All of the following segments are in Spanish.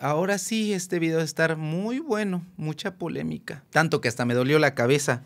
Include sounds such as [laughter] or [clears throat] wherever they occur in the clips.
ahora sí este video va a estar muy bueno, mucha polémica. Tanto que hasta me dolió la cabeza.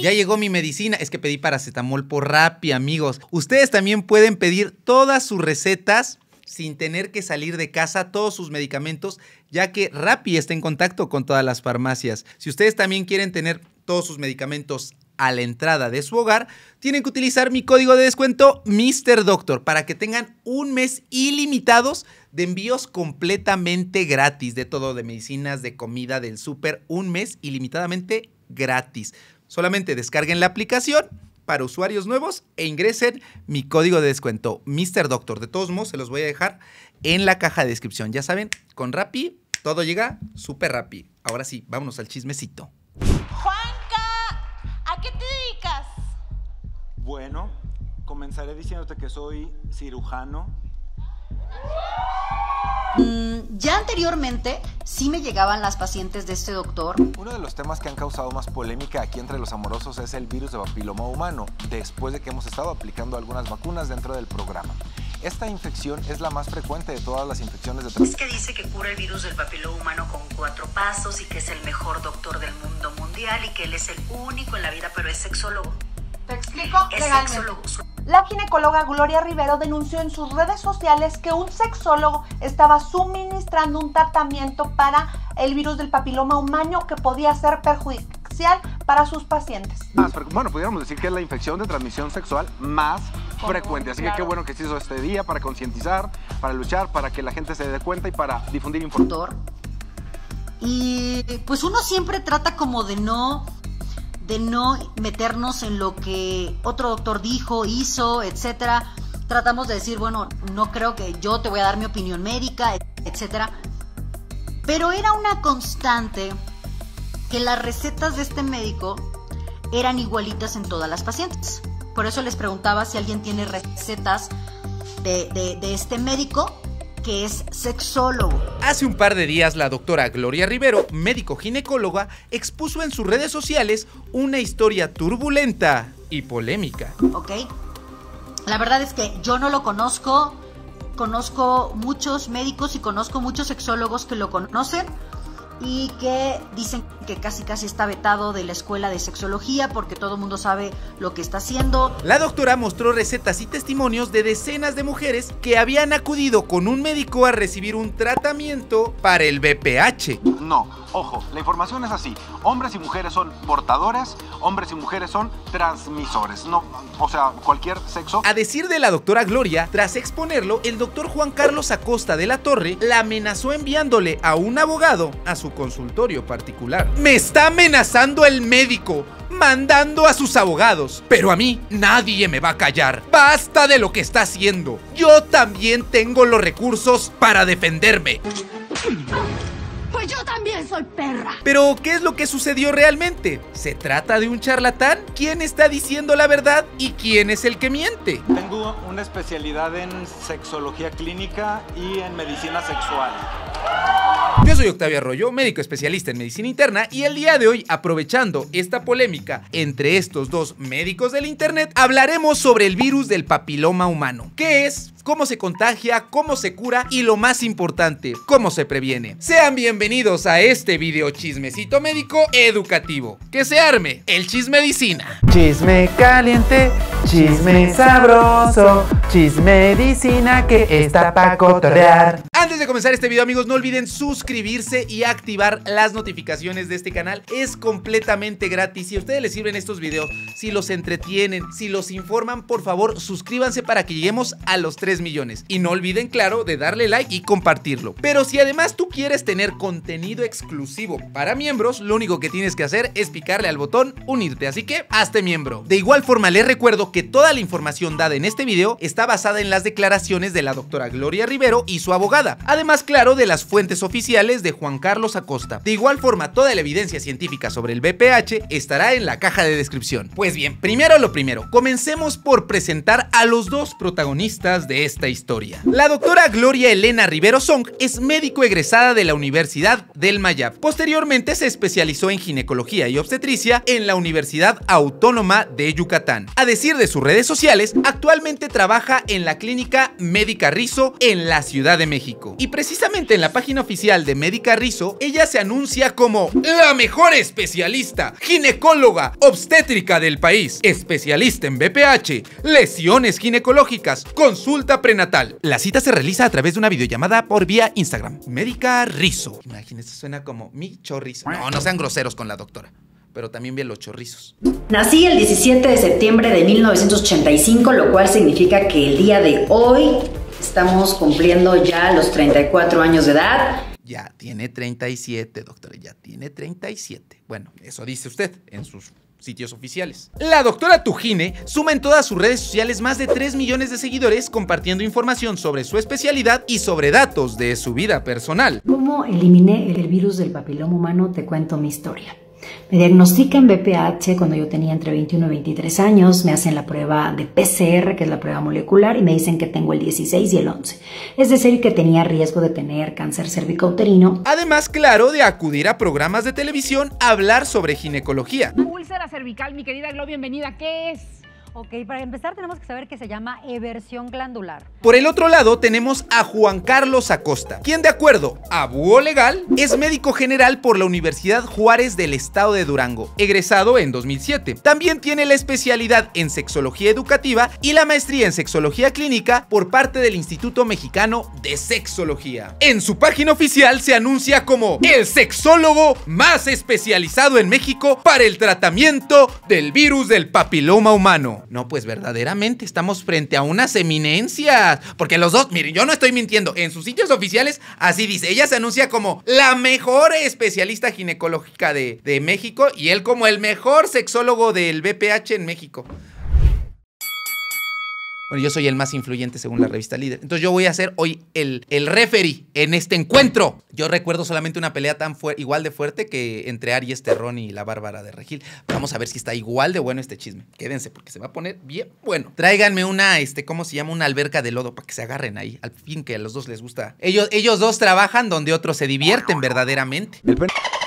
Ya llegó mi medicina, es que pedí paracetamol por Rappi, amigos. Ustedes también pueden pedir todas sus recetas sin tener que salir de casa todos sus medicamentos, ya que Rappi está en contacto con todas las farmacias. Si ustedes también quieren tener todos sus medicamentos a la entrada de su hogar, tienen que utilizar mi código de descuento Mr. Doctor para que tengan un mes ilimitados de envíos completamente gratis de todo, de medicinas, de comida, del súper, un mes ilimitadamente gratis. Solamente descarguen la aplicación para usuarios nuevos e ingresen mi código de descuento Mr. Doctor. De todos modos, se los voy a dejar en la caja de descripción. Ya saben, con Rappi todo llega súper rápido Ahora sí, vámonos al chismecito. ¿A qué te dedicas? Bueno, comenzaré diciéndote que soy cirujano, Mm, ya anteriormente sí me llegaban las pacientes de este doctor. Uno de los temas que han causado más polémica aquí entre los amorosos es el virus de papiloma humano, después de que hemos estado aplicando algunas vacunas dentro del programa. Esta infección es la más frecuente de todas las infecciones de transmisión. Es que dice que cura el virus del papiloma humano con cuatro pasos y que es el mejor doctor del mundo mundial y que él es el único en la vida, pero es sexólogo. Te explico legalmente. La ginecóloga Gloria Rivero denunció en sus redes sociales que un sexólogo estaba suministrando un tratamiento para el virus del papiloma humano que podía ser perjudicial para sus pacientes. bueno, pudiéramos decir que es la infección de transmisión sexual más frecuente. Así que qué bueno que se hizo este día para concientizar, para luchar, para que la gente se dé cuenta y para difundir información. Y pues uno siempre trata como de no de no meternos en lo que otro doctor dijo, hizo, etcétera. Tratamos de decir, bueno, no creo que yo te voy a dar mi opinión médica, etcétera. Pero era una constante que las recetas de este médico eran igualitas en todas las pacientes. Por eso les preguntaba si alguien tiene recetas de, de este médico que es sexólogo. Hace un par de días la doctora Gloria Rivero, médico ginecóloga, expuso en sus redes sociales una historia turbulenta y polémica. Ok. La verdad es que yo no lo conozco, conozco muchos médicos y conozco muchos sexólogos que lo conocen y que dicen que casi casi está vetado de la escuela de sexología porque todo el mundo sabe lo que está haciendo. La doctora mostró recetas y testimonios de decenas de mujeres que habían acudido con un médico a recibir un tratamiento para el BPH. No, ojo, la información es así. Hombres y mujeres son portadores, hombres y mujeres son transmisores. No, o sea, cualquier sexo. A decir de la doctora Gloria, tras exponerlo, el doctor Juan Carlos Acosta de la Torre la amenazó enviándole a un abogado a su consultorio particular. Me está amenazando el médico mandando a sus abogados. Pero a mí nadie me va a callar. Basta de lo que está haciendo. Yo también tengo los recursos para defenderme. Pues yo también soy perra. Pero, ¿qué es lo que sucedió realmente? ¿Se trata de un charlatán? ¿Quién está diciendo la verdad y quién es el que miente? Tengo una especialidad en sexología clínica y en medicina sexual. Yo soy Octavio Arroyo, médico especialista en medicina interna, y el día de hoy, aprovechando esta polémica entre estos dos médicos del internet, hablaremos sobre el virus del papiloma humano. ¿Qué es? ¿Cómo se contagia? ¿Cómo se cura? Y lo más importante, ¿cómo se previene? Sean bienvenidos bienvenidos a este video chismecito médico educativo. Que se arme el medicina Chisme caliente, chisme sabroso, chisme medicina que está para cotorrear. Antes de comenzar este video amigos no olviden suscribirse y activar las notificaciones de este canal. Es completamente gratis. Si a ustedes les sirven estos videos, si los entretienen, si los informan, por favor suscríbanse para que lleguemos a los 3 millones. Y no olviden claro de darle like y compartirlo. Pero si además tú quieres tener contenido exclusivo para miembros, lo único que tienes que hacer es picarle al botón unirte, así que hazte miembro. De igual forma, les recuerdo que toda la información dada en este video está basada en las declaraciones de la doctora Gloria Rivero y su abogada, además claro de las fuentes oficiales de Juan Carlos Acosta. De igual forma, toda la evidencia científica sobre el BPH estará en la caja de descripción. Pues bien, primero lo primero, comencemos por presentar a los dos protagonistas de esta historia. La doctora Gloria Elena Rivero Song es médico egresada de la Universidad del Mayap. Posteriormente se especializó en ginecología y obstetricia en la Universidad Autónoma de Yucatán. A decir de sus redes sociales, actualmente trabaja en la clínica Médica Rizo en la Ciudad de México. Y precisamente en la página oficial de Médica Rizo, ella se anuncia como la mejor especialista, ginecóloga, obstétrica del país, especialista en BPH, lesiones ginecológicas, consulta prenatal. La cita se realiza a través de una videollamada por vía Instagram. Médica Rizo. Imagínese, suena como mi chorizo. No, no sean groseros con la doctora pero también bien los chorrizos. Nací el 17 de septiembre de 1985, lo cual significa que el día de hoy estamos cumpliendo ya los 34 años de edad. Ya tiene 37, doctora, ya tiene 37. Bueno, eso dice usted en sus sitios oficiales. La doctora Tujine suma en todas sus redes sociales más de 3 millones de seguidores compartiendo información sobre su especialidad y sobre datos de su vida personal. ¿Cómo eliminé el virus del papiloma humano? Te cuento mi historia. Me diagnostican BPH cuando yo tenía entre 21 y 23 años, me hacen la prueba de PCR, que es la prueba molecular, y me dicen que tengo el 16 y el 11. Es decir, que tenía riesgo de tener cáncer cervicouterino. Además, claro, de acudir a programas de televisión a hablar sobre ginecología. Úlcera cervical, mi querida Glo, bienvenida. ¿Qué es? Ok, para empezar tenemos que saber que se llama eversión glandular. Por el otro lado tenemos a Juan Carlos Acosta, quien de acuerdo a Búho Legal es médico general por la Universidad Juárez del Estado de Durango, egresado en 2007. También tiene la especialidad en sexología educativa y la maestría en sexología clínica por parte del Instituto Mexicano de Sexología. En su página oficial se anuncia como el sexólogo más especializado en México para el tratamiento del virus del papiloma humano. No, pues verdaderamente estamos frente a unas eminencias. Porque los dos, miren, yo no estoy mintiendo. En sus sitios oficiales, así dice. Ella se anuncia como la mejor especialista ginecológica de, de México y él como el mejor sexólogo del BPH en México. Bueno, yo soy el más influyente según la revista Líder. Entonces yo voy a ser hoy el, el referee en este encuentro. Yo recuerdo solamente una pelea tan igual de fuerte que entre Aries Terrón y la Bárbara de Regil. Vamos a ver si está igual de bueno este chisme. Quédense porque se va a poner bien bueno. Tráiganme una, este, ¿cómo se llama? Una alberca de lodo para que se agarren ahí. Al fin que a los dos les gusta. Ellos, ellos dos trabajan donde otros se divierten verdaderamente. El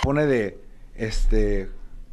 pone de, este,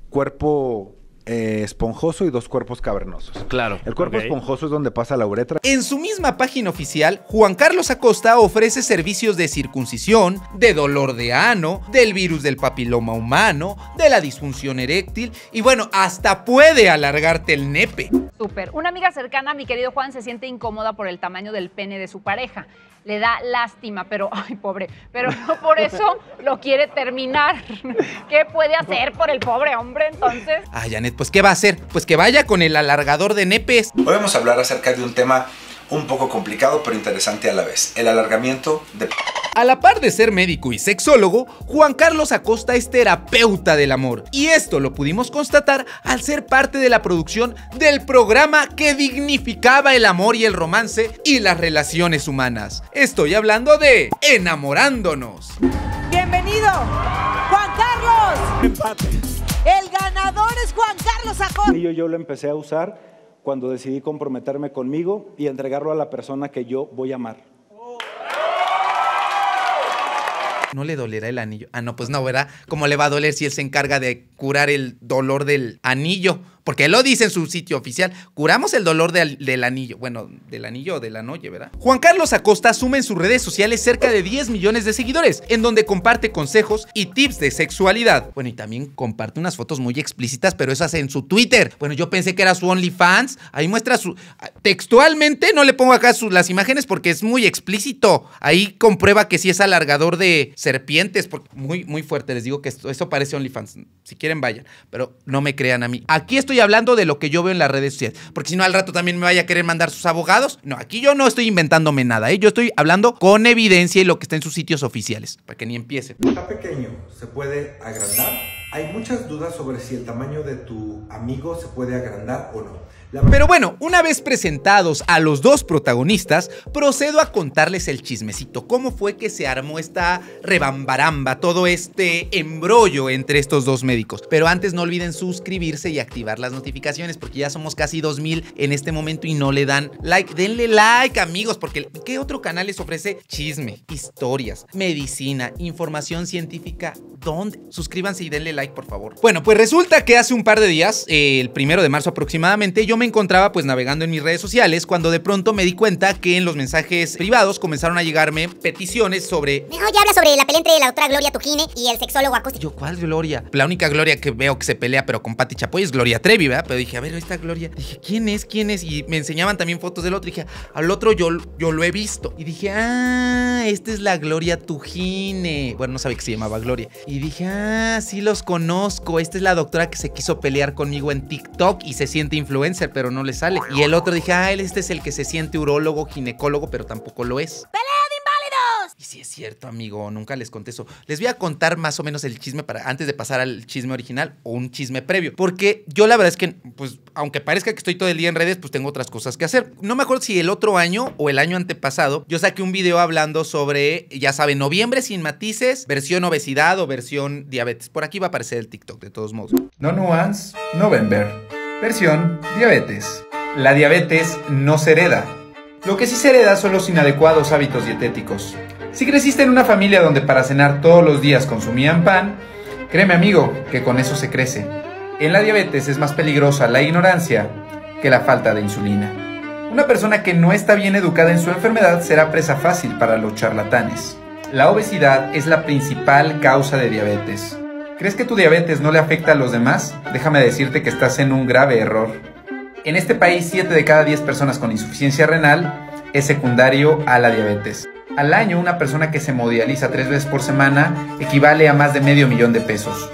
cuerpo eh, esponjoso y dos cuerpos cavernosos. Claro. El cuerpo esponjoso es donde pasa la uretra. En su misma página oficial, Juan Carlos Acosta ofrece servicios de circuncisión, de dolor de ano, del virus del papiloma humano, de la disfunción eréctil y bueno, hasta puede alargarte el nepe. Súper. Una amiga cercana a mi querido Juan se siente incómoda por el tamaño del pene de su pareja le da lástima, pero, [laughs] ay, pobre, pero no por eso lo quiere terminar. [laughs] ¿Qué puede hacer por el pobre hombre entonces? Ay, Janet, pues ¿qué va a hacer? Pues que vaya con el alargador de nepes. Hoy vamos a hablar acerca de un tema un poco complicado pero interesante a la vez, el alargamiento de... A la par de ser médico y sexólogo, Juan Carlos Acosta es terapeuta del amor. Y esto lo pudimos constatar al ser parte de la producción del programa que dignificaba el amor y el romance y las relaciones humanas. Estoy hablando de Enamorándonos. Bienvenido, Juan Carlos. Empate. El ganador es Juan Carlos Acosta. Yo, yo lo empecé a usar cuando decidí comprometerme conmigo y entregarlo a la persona que yo voy a amar. ¿No le dolerá el anillo? Ah, no, pues no, ¿verdad? ¿Cómo le va a doler si él se encarga de curar el dolor del anillo? Porque lo dice en su sitio oficial. Curamos el dolor del anillo. Bueno, del anillo o de la noche, ¿verdad? Juan Carlos Acosta asume en sus redes sociales cerca de 10 millones de seguidores, en donde comparte consejos y tips de sexualidad. Bueno, y también comparte unas fotos muy explícitas, pero esas en su Twitter. Bueno, yo pensé que era su OnlyFans. Ahí muestra su... Textualmente, no le pongo acá las imágenes porque es muy explícito. Ahí comprueba que sí es alargador de serpientes. muy, muy fuerte, les digo que esto, esto parece OnlyFans. Si quieren, vayan. Pero no me crean a mí. Aquí estoy hablando de lo que yo veo en las redes sociales, porque si no al rato también me vaya a querer mandar sus abogados. No, aquí yo no estoy inventándome nada, ¿eh? yo estoy hablando con evidencia y lo que está en sus sitios oficiales, para que ni empiece. Está pequeño, se puede agrandar. Hay muchas dudas sobre si el tamaño de tu amigo se puede agrandar o no. Pero bueno, una vez presentados a los dos protagonistas, procedo a contarles el chismecito, cómo fue que se armó esta rebambaramba, todo este embrollo entre estos dos médicos. Pero antes no olviden suscribirse y activar las notificaciones, porque ya somos casi 2000 en este momento y no le dan like. Denle like, amigos, porque ¿qué otro canal les ofrece chisme, historias, medicina, información científica? ¿Dónde? Suscríbanse y denle like, por favor. Bueno, pues resulta que hace un par de días, eh, el primero de marzo aproximadamente, yo me encontraba pues navegando en mis redes sociales cuando de pronto me di cuenta que en los mensajes privados comenzaron a llegarme peticiones sobre... ya habla sobre la pelea entre la otra Gloria Tujine y el sexólogo Acosta. Yo, ¿cuál Gloria? La única Gloria que veo que se pelea pero con Pati Chapoy es Gloria Trevi, ¿verdad? Pero dije, a ver, esta Gloria. Dije, ¿quién es? ¿Quién es? Y me enseñaban también fotos del otro. Dije, al otro yo, yo lo he visto. Y dije, ah, esta es la Gloria Tujine. Bueno, no sabía que se llamaba Gloria. Y dije, ah, sí los conozco. Esta es la doctora que se quiso pelear conmigo en TikTok y se siente influencer pero no le sale. Y el otro dije, ah, él este es el que se siente urólogo, ginecólogo, pero tampoco lo es. de inválidos! Y si es cierto, amigo, nunca les conté eso. Les voy a contar más o menos el chisme para antes de pasar al chisme original o un chisme previo, porque yo la verdad es que pues aunque parezca que estoy todo el día en redes, pues tengo otras cosas que hacer. No me acuerdo si el otro año o el año antepasado yo saqué un video hablando sobre, ya saben, noviembre sin matices, versión obesidad o versión diabetes. Por aquí va a aparecer el TikTok de todos modos. No nuance, November. Versión diabetes. La diabetes no se hereda. Lo que sí se hereda son los inadecuados hábitos dietéticos. Si creciste en una familia donde para cenar todos los días consumían pan, créeme amigo que con eso se crece. En la diabetes es más peligrosa la ignorancia que la falta de insulina. Una persona que no está bien educada en su enfermedad será presa fácil para los charlatanes. La obesidad es la principal causa de diabetes. ¿Crees que tu diabetes no le afecta a los demás? Déjame decirte que estás en un grave error. En este país, 7 de cada 10 personas con insuficiencia renal es secundario a la diabetes. Al año, una persona que se modializa 3 veces por semana equivale a más de medio millón de pesos.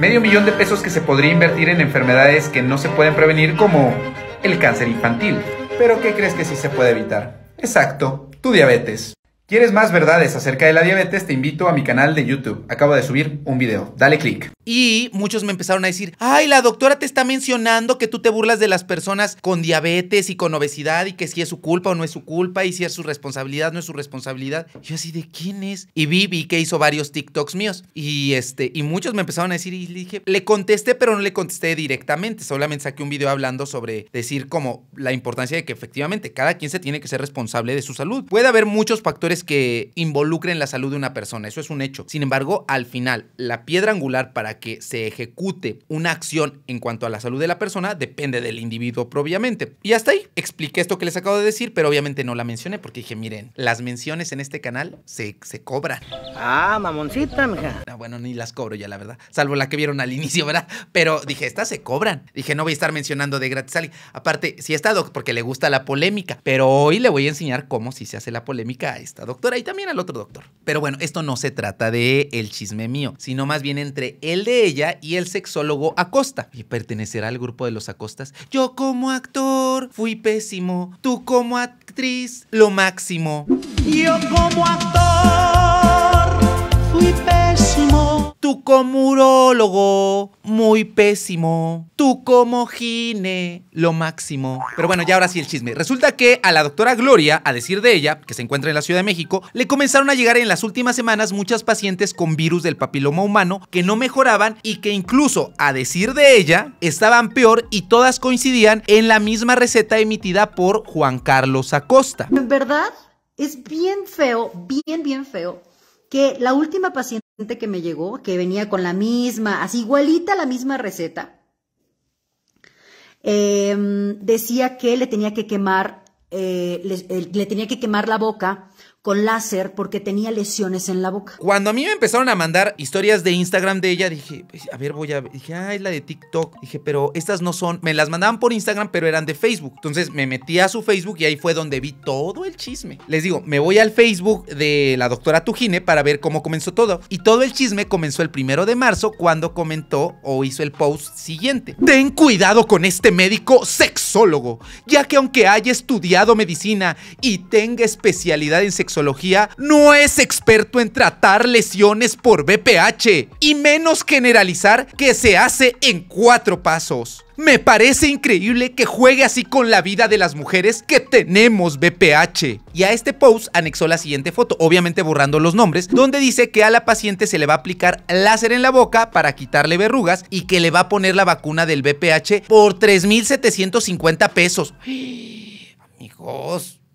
Medio millón de pesos que se podría invertir en enfermedades que no se pueden prevenir como el cáncer infantil. Pero ¿qué crees que sí se puede evitar? Exacto, tu diabetes. ¿Quieres más verdades acerca de la diabetes? Te invito a mi canal de YouTube. Acabo de subir un video. Dale click. Y muchos me empezaron a decir, ay, la doctora te está mencionando que tú te burlas de las personas con diabetes y con obesidad y que si es su culpa o no es su culpa y si es su responsabilidad o no es su responsabilidad. Yo así, ¿de quién es? Y vi, vi que hizo varios TikToks míos. Y este, y muchos me empezaron a decir y le dije, le contesté, pero no le contesté directamente. Solamente saqué un video hablando sobre decir como la importancia de que efectivamente cada quien se tiene que ser responsable de su salud. Puede haber muchos factores que involucren la salud de una persona, eso es un hecho. Sin embargo, al final, la piedra angular para que se ejecute una acción en cuanto a la salud de la persona depende del individuo propiamente. Y hasta ahí, expliqué esto que les acabo de decir, pero obviamente no la mencioné porque dije, miren, las menciones en este canal se, cobran. Ah, mamoncita, mija. Ah, bueno, ni las cobro ya, la verdad, salvo la que vieron al inicio, ¿verdad? Pero dije, estas se cobran. Dije, no voy a estar mencionando de gratis Aparte, si sí he porque le gusta la polémica, pero hoy le voy a enseñar cómo si se hace la polémica a esta doctora y también al otro doctor. Pero bueno, esto no se trata de el chisme mío, sino más bien entre el de ella y el sexólogo Acosta. ¿Y pertenecerá al grupo de los Acostas? Yo como actor fui pésimo, tú como actriz lo máximo. Yo como actor fui pésimo. Tu Tú como muy pésimo. Tu como gine, lo máximo. Pero bueno, ya ahora sí el chisme. Resulta que a la doctora Gloria, a decir de ella, que se encuentra en la Ciudad de México, le comenzaron a llegar en las últimas semanas muchas pacientes con virus del papiloma humano que no mejoraban y que incluso, a decir de ella, estaban peor y todas coincidían en la misma receta emitida por Juan Carlos Acosta. En ¿Verdad? Es bien feo, bien, bien feo que la última paciente que me llegó, que venía con la misma, así igualita la misma receta, em, decía que le tenía que quemar, eh, eh, le tenía que quemar la boca con láser porque tenía lesiones en la boca. Cuando a mí me empezaron a mandar historias de Instagram de ella, dije, pues, a ver, voy a ver. Dije, ah, es la de TikTok. Dije, pero estas no son. Me las mandaban por Instagram, pero eran de Facebook. Entonces me metí a su Facebook y ahí fue donde vi todo el chisme. Les digo, me voy al Facebook de la doctora Tujine para ver cómo comenzó todo. Y todo el chisme comenzó el primero de marzo cuando comentó o hizo el post siguiente. Ten cuidado con este médico sexólogo, ya que aunque haya estudiado medicina y tenga especialidad en sexología, no es experto en tratar lesiones por BPH, y menos generalizar que se hace en cuatro pasos. Me parece increíble que juegue así con la vida de las mujeres que tenemos BPH. Y a este post anexó la siguiente foto, obviamente borrando los nombres, donde dice que a la paciente se le va a aplicar láser en la boca para quitarle verrugas y que le va a poner la vacuna del BPH por 3.750 pesos. Amigos, [gasps]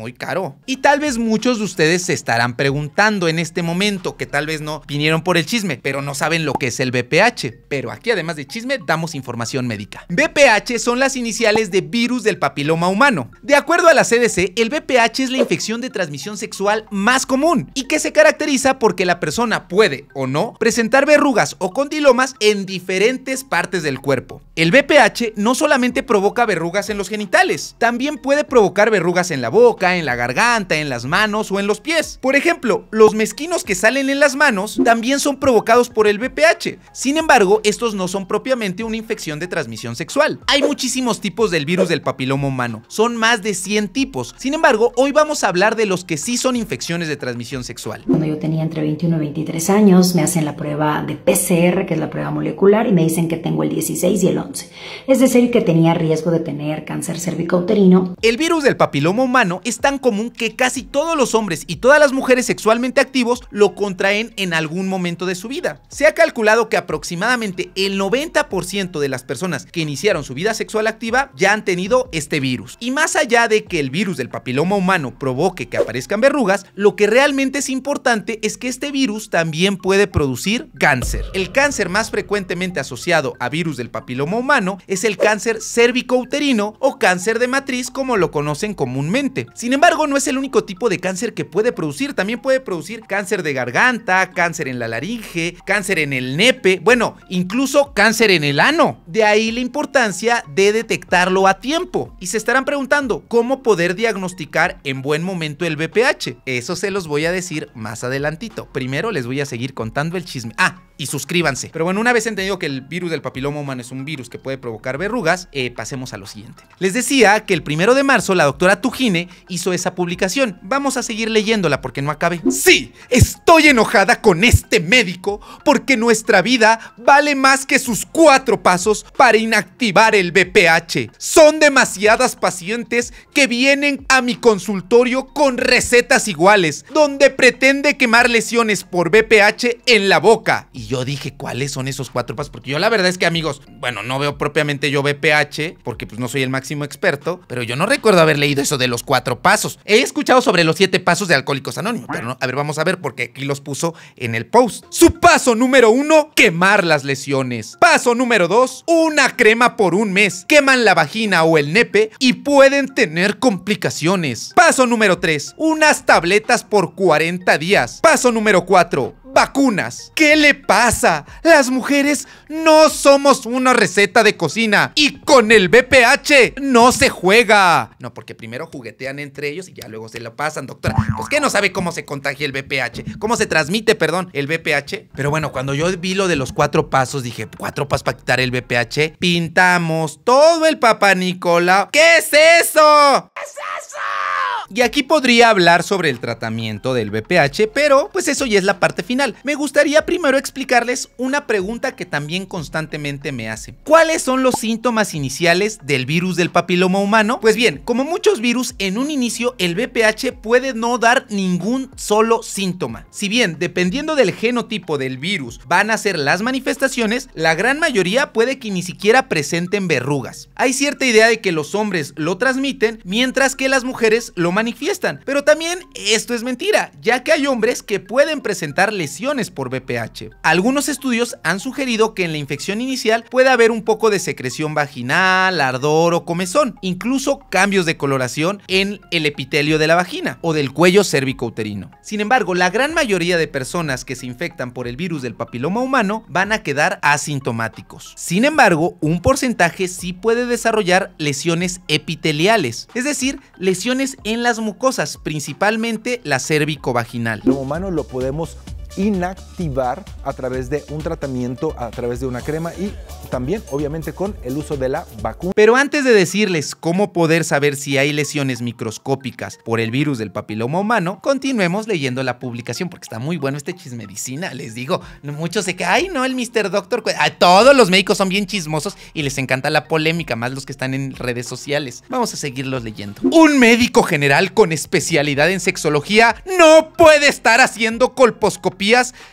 muy caro. Y tal vez muchos de ustedes se estarán preguntando en este momento, que tal vez no vinieron por el chisme, pero no saben lo que es el BPH. Pero aquí además de chisme damos información médica. BPH son las iniciales de virus del papiloma humano. De acuerdo a la CDC, el BPH es la infección de transmisión sexual más común y que se caracteriza porque la persona puede o no presentar verrugas o condilomas en diferentes partes del cuerpo. El BPH no solamente provoca verrugas en los genitales, también puede provocar verrugas en la boca, en la garganta, en las manos o en los pies. Por ejemplo, los mezquinos que salen en las manos también son provocados por el VPH. Sin embargo, estos no son propiamente una infección de transmisión sexual. Hay muchísimos tipos del virus del papiloma humano, son más de 100 tipos. Sin embargo, hoy vamos a hablar de los que sí son infecciones de transmisión sexual. Cuando yo tenía entre 21 y 23 años, me hacen la prueba de PCR, que es la prueba molecular, y me dicen que tengo el 16 y el 11. Es decir, que tenía riesgo de tener cáncer cervicouterino. El virus del papiloma humano es tan común que casi todos los hombres y todas las mujeres sexualmente activos lo contraen en algún momento de su vida. Se ha calculado que aproximadamente el 90% de las personas que iniciaron su vida sexual activa ya han tenido este virus. Y más allá de que el virus del papiloma humano provoque que aparezcan verrugas, lo que realmente es importante es que este virus también puede producir cáncer. El cáncer más frecuentemente asociado a virus del papiloma humano es el cáncer cérvico-uterino o cáncer de matriz como lo conocen comúnmente. Sin sin embargo, no es el único tipo de cáncer que puede producir, también puede producir cáncer de garganta, cáncer en la laringe, cáncer en el nepe, bueno, incluso cáncer en el ano. De ahí la importancia de detectarlo a tiempo. Y se estarán preguntando, ¿cómo poder diagnosticar en buen momento el BPH? Eso se los voy a decir más adelantito. Primero les voy a seguir contando el chisme. Ah, y suscríbanse. Pero bueno, una vez entendido que el virus del papiloma humano es un virus que puede provocar verrugas, eh, pasemos a lo siguiente. Les decía que el primero de marzo la doctora Tujine hizo esa publicación. Vamos a seguir leyéndola porque no acabe. Sí, estoy enojada con este médico porque nuestra vida vale más que sus cuatro pasos para inactivar el BPH. Son demasiadas pacientes que vienen a mi consultorio con recetas iguales, donde pretende quemar lesiones por BPH en la boca y yo dije, ¿cuáles son esos cuatro pasos? Porque yo la verdad es que, amigos, bueno, no veo propiamente yo BPH, porque pues no soy el máximo experto, pero yo no recuerdo haber leído eso de los cuatro pasos. He escuchado sobre los siete pasos de Alcohólicos Anónimos, pero no, a ver, vamos a ver, porque aquí los puso en el post. Su paso número uno, quemar las lesiones. Paso número dos, una crema por un mes. Queman la vagina o el nepe y pueden tener complicaciones. Paso número tres, unas tabletas por 40 días. Paso número cuatro, vacunas. ¿Qué le pasa? Las mujeres no somos una receta de cocina y con el BPH no se juega. No, porque primero juguetean entre ellos y ya luego se lo pasan, doctora. Pues que no sabe cómo se contagia el BPH, cómo se transmite, perdón, el BPH. Pero bueno, cuando yo vi lo de los cuatro pasos, dije, cuatro pasos para quitar el BPH. Pintamos todo el papá Nicola. ¿Qué es eso? ¿Qué es eso? Y aquí podría hablar sobre el tratamiento del BPH, pero pues eso ya es la parte final. Me gustaría primero explicarles una pregunta que también constantemente me hacen. ¿Cuáles son los síntomas iniciales del virus del papiloma humano? Pues bien, como muchos virus, en un inicio el BPH puede no dar ningún solo síntoma. Si bien, dependiendo del genotipo del virus, van a ser las manifestaciones, la gran mayoría puede que ni siquiera presenten verrugas. Hay cierta idea de que los hombres lo transmiten, mientras que las mujeres lo manifiestan. Pero también esto es mentira, ya que hay hombres que pueden presentar lesiones por BPH. Algunos estudios han sugerido que en la infección inicial puede haber un poco de secreción vaginal, ardor o comezón, incluso cambios de coloración en el epitelio de la vagina o del cuello cervicouterino. Sin embargo, la gran mayoría de personas que se infectan por el virus del papiloma humano van a quedar asintomáticos. Sin embargo, un porcentaje sí puede desarrollar lesiones epiteliales, es decir, lesiones en la mucosas, principalmente la vaginal. Como humano lo podemos inactivar a través de un tratamiento, a través de una crema y también obviamente con el uso de la vacuna. Pero antes de decirles cómo poder saber si hay lesiones microscópicas por el virus del papiloma humano, continuemos leyendo la publicación porque está muy bueno este chismedicina, les digo. Muchos se que, ay no, el Mr. Doctor, pues, a todos los médicos son bien chismosos y les encanta la polémica, más los que están en redes sociales. Vamos a seguirlos leyendo. Un médico general con especialidad en sexología no puede estar haciendo colposcopía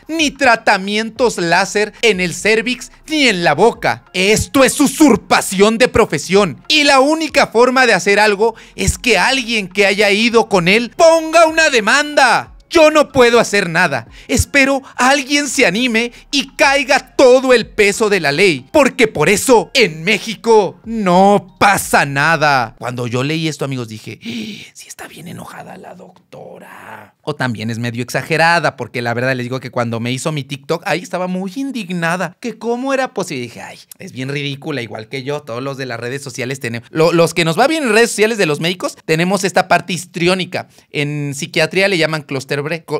ni tratamientos láser en el cervix ni en la boca. Esto es usurpación de profesión y la única forma de hacer algo es que alguien que haya ido con él ponga una demanda. Yo no puedo hacer nada. Espero alguien se anime y caiga todo el peso de la ley. Porque por eso en México no pasa nada. Cuando yo leí esto, amigos, dije, si ah, sí está bien enojada la doctora. O también es medio exagerada, porque la verdad les digo que cuando me hizo mi TikTok, ahí estaba muy indignada. Que cómo era posible. Dije, ay, es bien ridícula, igual que yo. Todos los de las redes sociales tenemos. los que nos va bien en redes sociales de los médicos, tenemos esta parte histriónica. En psiquiatría le llaman cluster.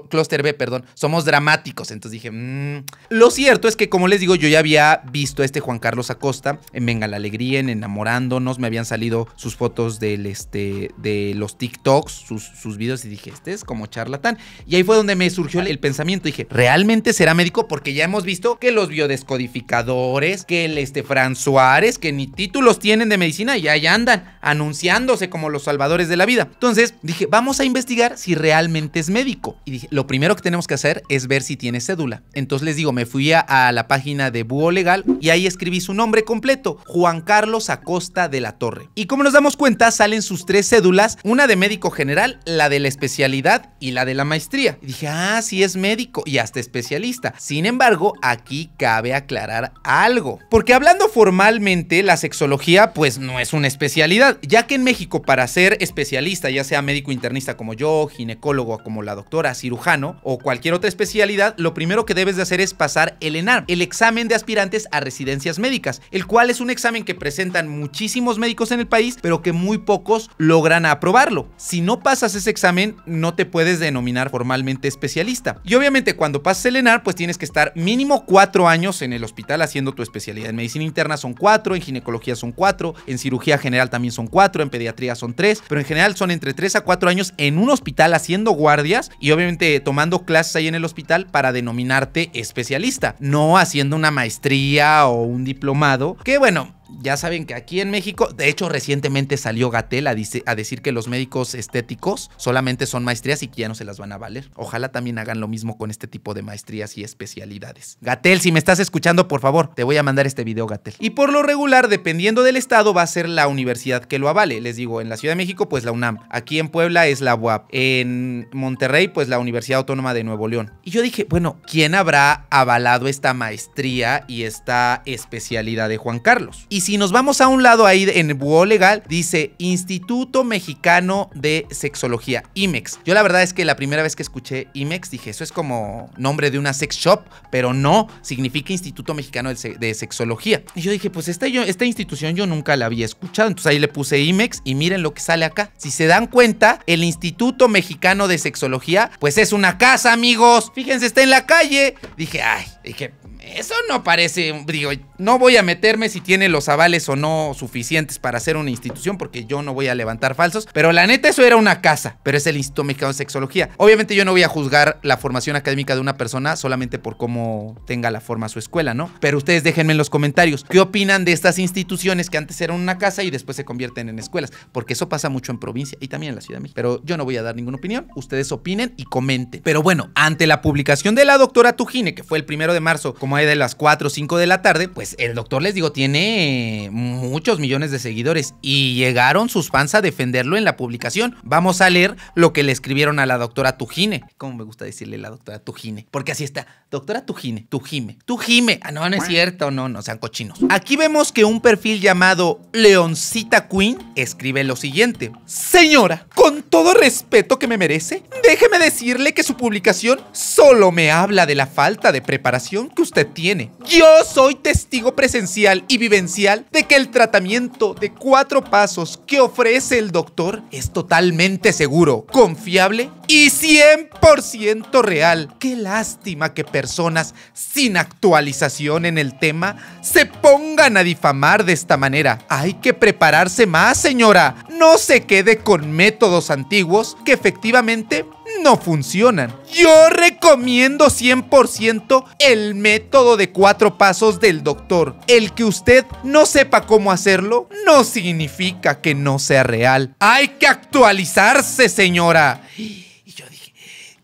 Cluster B, perdón, somos dramáticos. Entonces dije, mm". lo cierto es que como les digo, yo ya había visto a este Juan Carlos Acosta en Venga la Alegría, en Enamorándonos, me habían salido sus fotos del, este, de los TikToks, sus, sus videos y dije, este es como charlatán. Y ahí fue donde me surgió el pensamiento, dije, ¿realmente será médico? Porque ya hemos visto que los biodescodificadores, que el este Fran Suárez, que ni títulos tienen de medicina ya andan anunciándose como los salvadores de la vida. Entonces dije, vamos a investigar si realmente es médico. Y dije, lo primero que tenemos que hacer es ver si tiene cédula. Entonces les digo, me fui a, la página de Búho Legal y ahí escribí su nombre completo, Juan Carlos Acosta de la Torre. Y como nos damos cuenta, salen sus tres cédulas, una de médico general, la de la especialidad y la de la maestría. Y dije, ah, sí es médico y hasta especialista. Sin embargo, aquí cabe aclarar algo. Porque hablando formalmente, la sexología pues no es una especialidad, ya que en México para ser especialista, ya sea médico internista como yo, ginecólogo como la doctora, a cirujano o cualquier otra especialidad, lo primero que debes de hacer es pasar el ENAR, el examen de aspirantes a residencias médicas, el cual es un examen que presentan muchísimos médicos en el país, pero que muy pocos logran aprobarlo. Si no pasas ese examen, no te puedes denominar formalmente especialista. Y obviamente cuando pasas el ENAR, pues tienes que estar mínimo cuatro años en el hospital haciendo tu especialidad. En medicina interna son cuatro, en ginecología son cuatro, en cirugía general también son cuatro, en pediatría son tres, pero en general son entre tres a cuatro años en un hospital haciendo guardias y obviamente tomando clases ahí en el hospital para denominarte especialista, no haciendo una maestría o un diplomado, que bueno, ya saben que aquí en México, de hecho recientemente salió Gatel a, decir que los médicos estéticos solamente son maestrías y que ya no se las van a valer. Ojalá también hagan lo mismo con este tipo de maestrías y especialidades. Gatel, si me estás escuchando, por favor, te voy a mandar este video, Gatel. Y por lo regular, dependiendo del estado, va a ser la universidad que lo avale. Les digo, en la Ciudad de México, pues la UNAM. Aquí en Puebla es la UAP. En Monterrey, pues la Universidad Autónoma de Nuevo León. Y yo dije, bueno, ¿quién habrá avalado esta maestría y esta especialidad de Juan Carlos? Y si nos vamos a un lado ahí en Buo Legal, dice Instituto Mexicano de Sexología, IMEX. Yo la verdad es que la primera vez que escuché IMEX dije, eso es como nombre de una sex shop, pero no, significa Instituto Mexicano de Sexología. Y yo dije, pues esta, yo, esta institución yo nunca la había escuchado. Entonces ahí le puse IMEX y miren lo que sale acá. Si se dan cuenta, el Instituto Mexicano de Sexología, pues es una casa, amigos. Fíjense, está en la calle. Dije, ay, Dije, eso no parece, digo, no voy a meterme si tiene los avales o no suficientes para ser una institución, porque yo no voy a levantar falsos, pero la neta eso era una casa, pero es el Instituto Mexicano de Sexología. Obviamente yo no voy a juzgar la formación académica de una persona solamente por cómo tenga la forma su escuela, ¿no? Pero ustedes déjenme en los comentarios, ¿qué opinan de estas instituciones que antes eran una casa y después se convierten en escuelas? Porque eso pasa mucho en provincia y también en la Ciudad de México. Pero yo no voy a dar ninguna opinión, ustedes opinen y comenten. Pero bueno, ante la publicación de la doctora Tujine, que fue el primero de de marzo, como hay de las 4 o 5 de la tarde, pues el doctor les digo, tiene eh, muchos millones de seguidores y llegaron sus fans a defenderlo en la publicación. Vamos a leer lo que le escribieron a la doctora Tujine. como me gusta decirle la doctora Tujine? Porque así está. Doctora Tujine, Tujime, Tujime. Ah, no, no es cierto, no, no sean cochinos. Aquí vemos que un perfil llamado Leoncita Queen escribe lo siguiente. Señora, con todo respeto que me merece, déjeme decirle que su publicación solo me habla de la falta de preparación que usted tiene. Yo soy testigo presencial y vivencial de que el tratamiento de cuatro pasos que ofrece el doctor es totalmente seguro, confiable y 100% real. Qué lástima que personas sin actualización en el tema se pongan a difamar de esta manera. Hay que prepararse más, señora. No se quede con métodos antiguos que efectivamente no funcionan. Yo recomiendo 100% el método de cuatro pasos del doctor. El que usted no sepa cómo hacerlo no significa que no sea real. Hay que actualizarse, señora.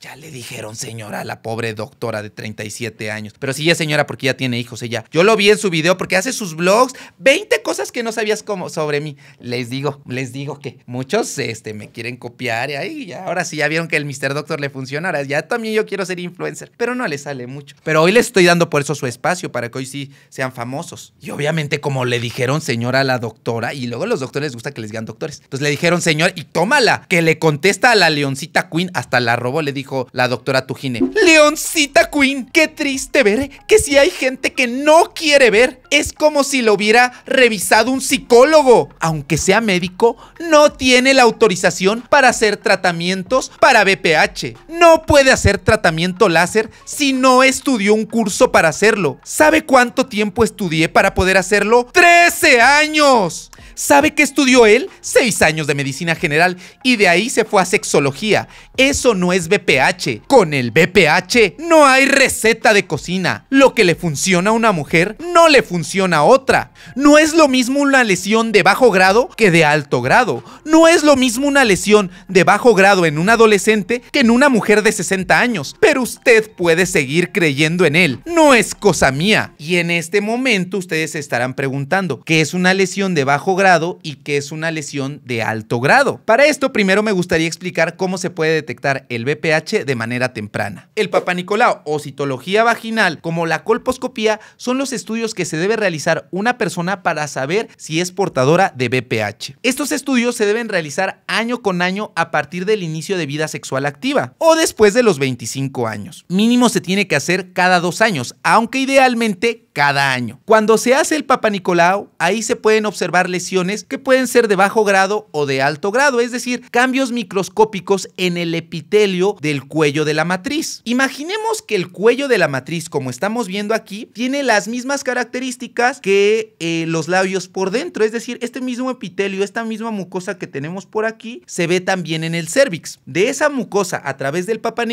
Ya le dijeron señora a la pobre doctora de 37 años. Pero sí ya, señora porque ya tiene hijos ella. Yo lo vi en su video porque hace sus vlogs, 20 cosas que no sabías cómo sobre mí. Les digo, les digo que muchos este, me quieren copiar y ahí ahora sí ya vieron que el Mr. Doctor le funciona. Ahora ya también yo quiero ser influencer, pero no le sale mucho. Pero hoy le estoy dando por eso su espacio para que hoy sí sean famosos. Y obviamente como le dijeron señora a la doctora y luego los doctores les gusta que les digan doctores. Entonces le dijeron señor y tómala, que le contesta a la leoncita Queen, hasta la robó, le dijo la doctora Tujine. Leoncita Queen, qué triste ver que si hay gente que no quiere ver, es como si lo hubiera revisado un psicólogo. Aunque sea médico, no tiene la autorización para hacer tratamientos para BPH. No puede hacer tratamiento láser si no estudió un curso para hacerlo. ¿Sabe cuánto tiempo estudié para poder hacerlo? ¡13 años! ¿Sabe qué estudió él? Seis años de medicina general y de ahí se fue a sexología. Eso no es BPH. Con el BPH no hay receta de cocina. Lo que le funciona a una mujer no le funciona a otra. No es lo mismo una lesión de bajo grado que de alto grado. No es lo mismo una lesión de bajo grado en un adolescente que en una mujer de 60 años. Pero usted puede seguir creyendo en él. No es cosa mía. Y en este momento ustedes se estarán preguntando, ¿qué es una lesión de bajo grado? y que es una lesión de alto grado. Para esto, primero me gustaría explicar cómo se puede detectar el BPH de manera temprana. El papanicolao o citología vaginal, como la colposcopía, son los estudios que se debe realizar una persona para saber si es portadora de BPH. Estos estudios se deben realizar año con año a partir del inicio de vida sexual activa o después de los 25 años. Mínimo se tiene que hacer cada dos años, aunque idealmente cada año. Cuando se hace el papanicolao, ahí se pueden observar lesiones que pueden ser de bajo grado o de alto grado, es decir, cambios microscópicos en el epitelio del cuello de la matriz. Imaginemos que el cuello de la matriz, como estamos viendo aquí, tiene las mismas características que eh, los labios por dentro, es decir, este mismo epitelio, esta misma mucosa que tenemos por aquí, se ve también en el cervix. De esa mucosa, a través del Papa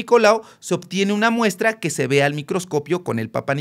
se obtiene una muestra que se ve al microscopio con el Papa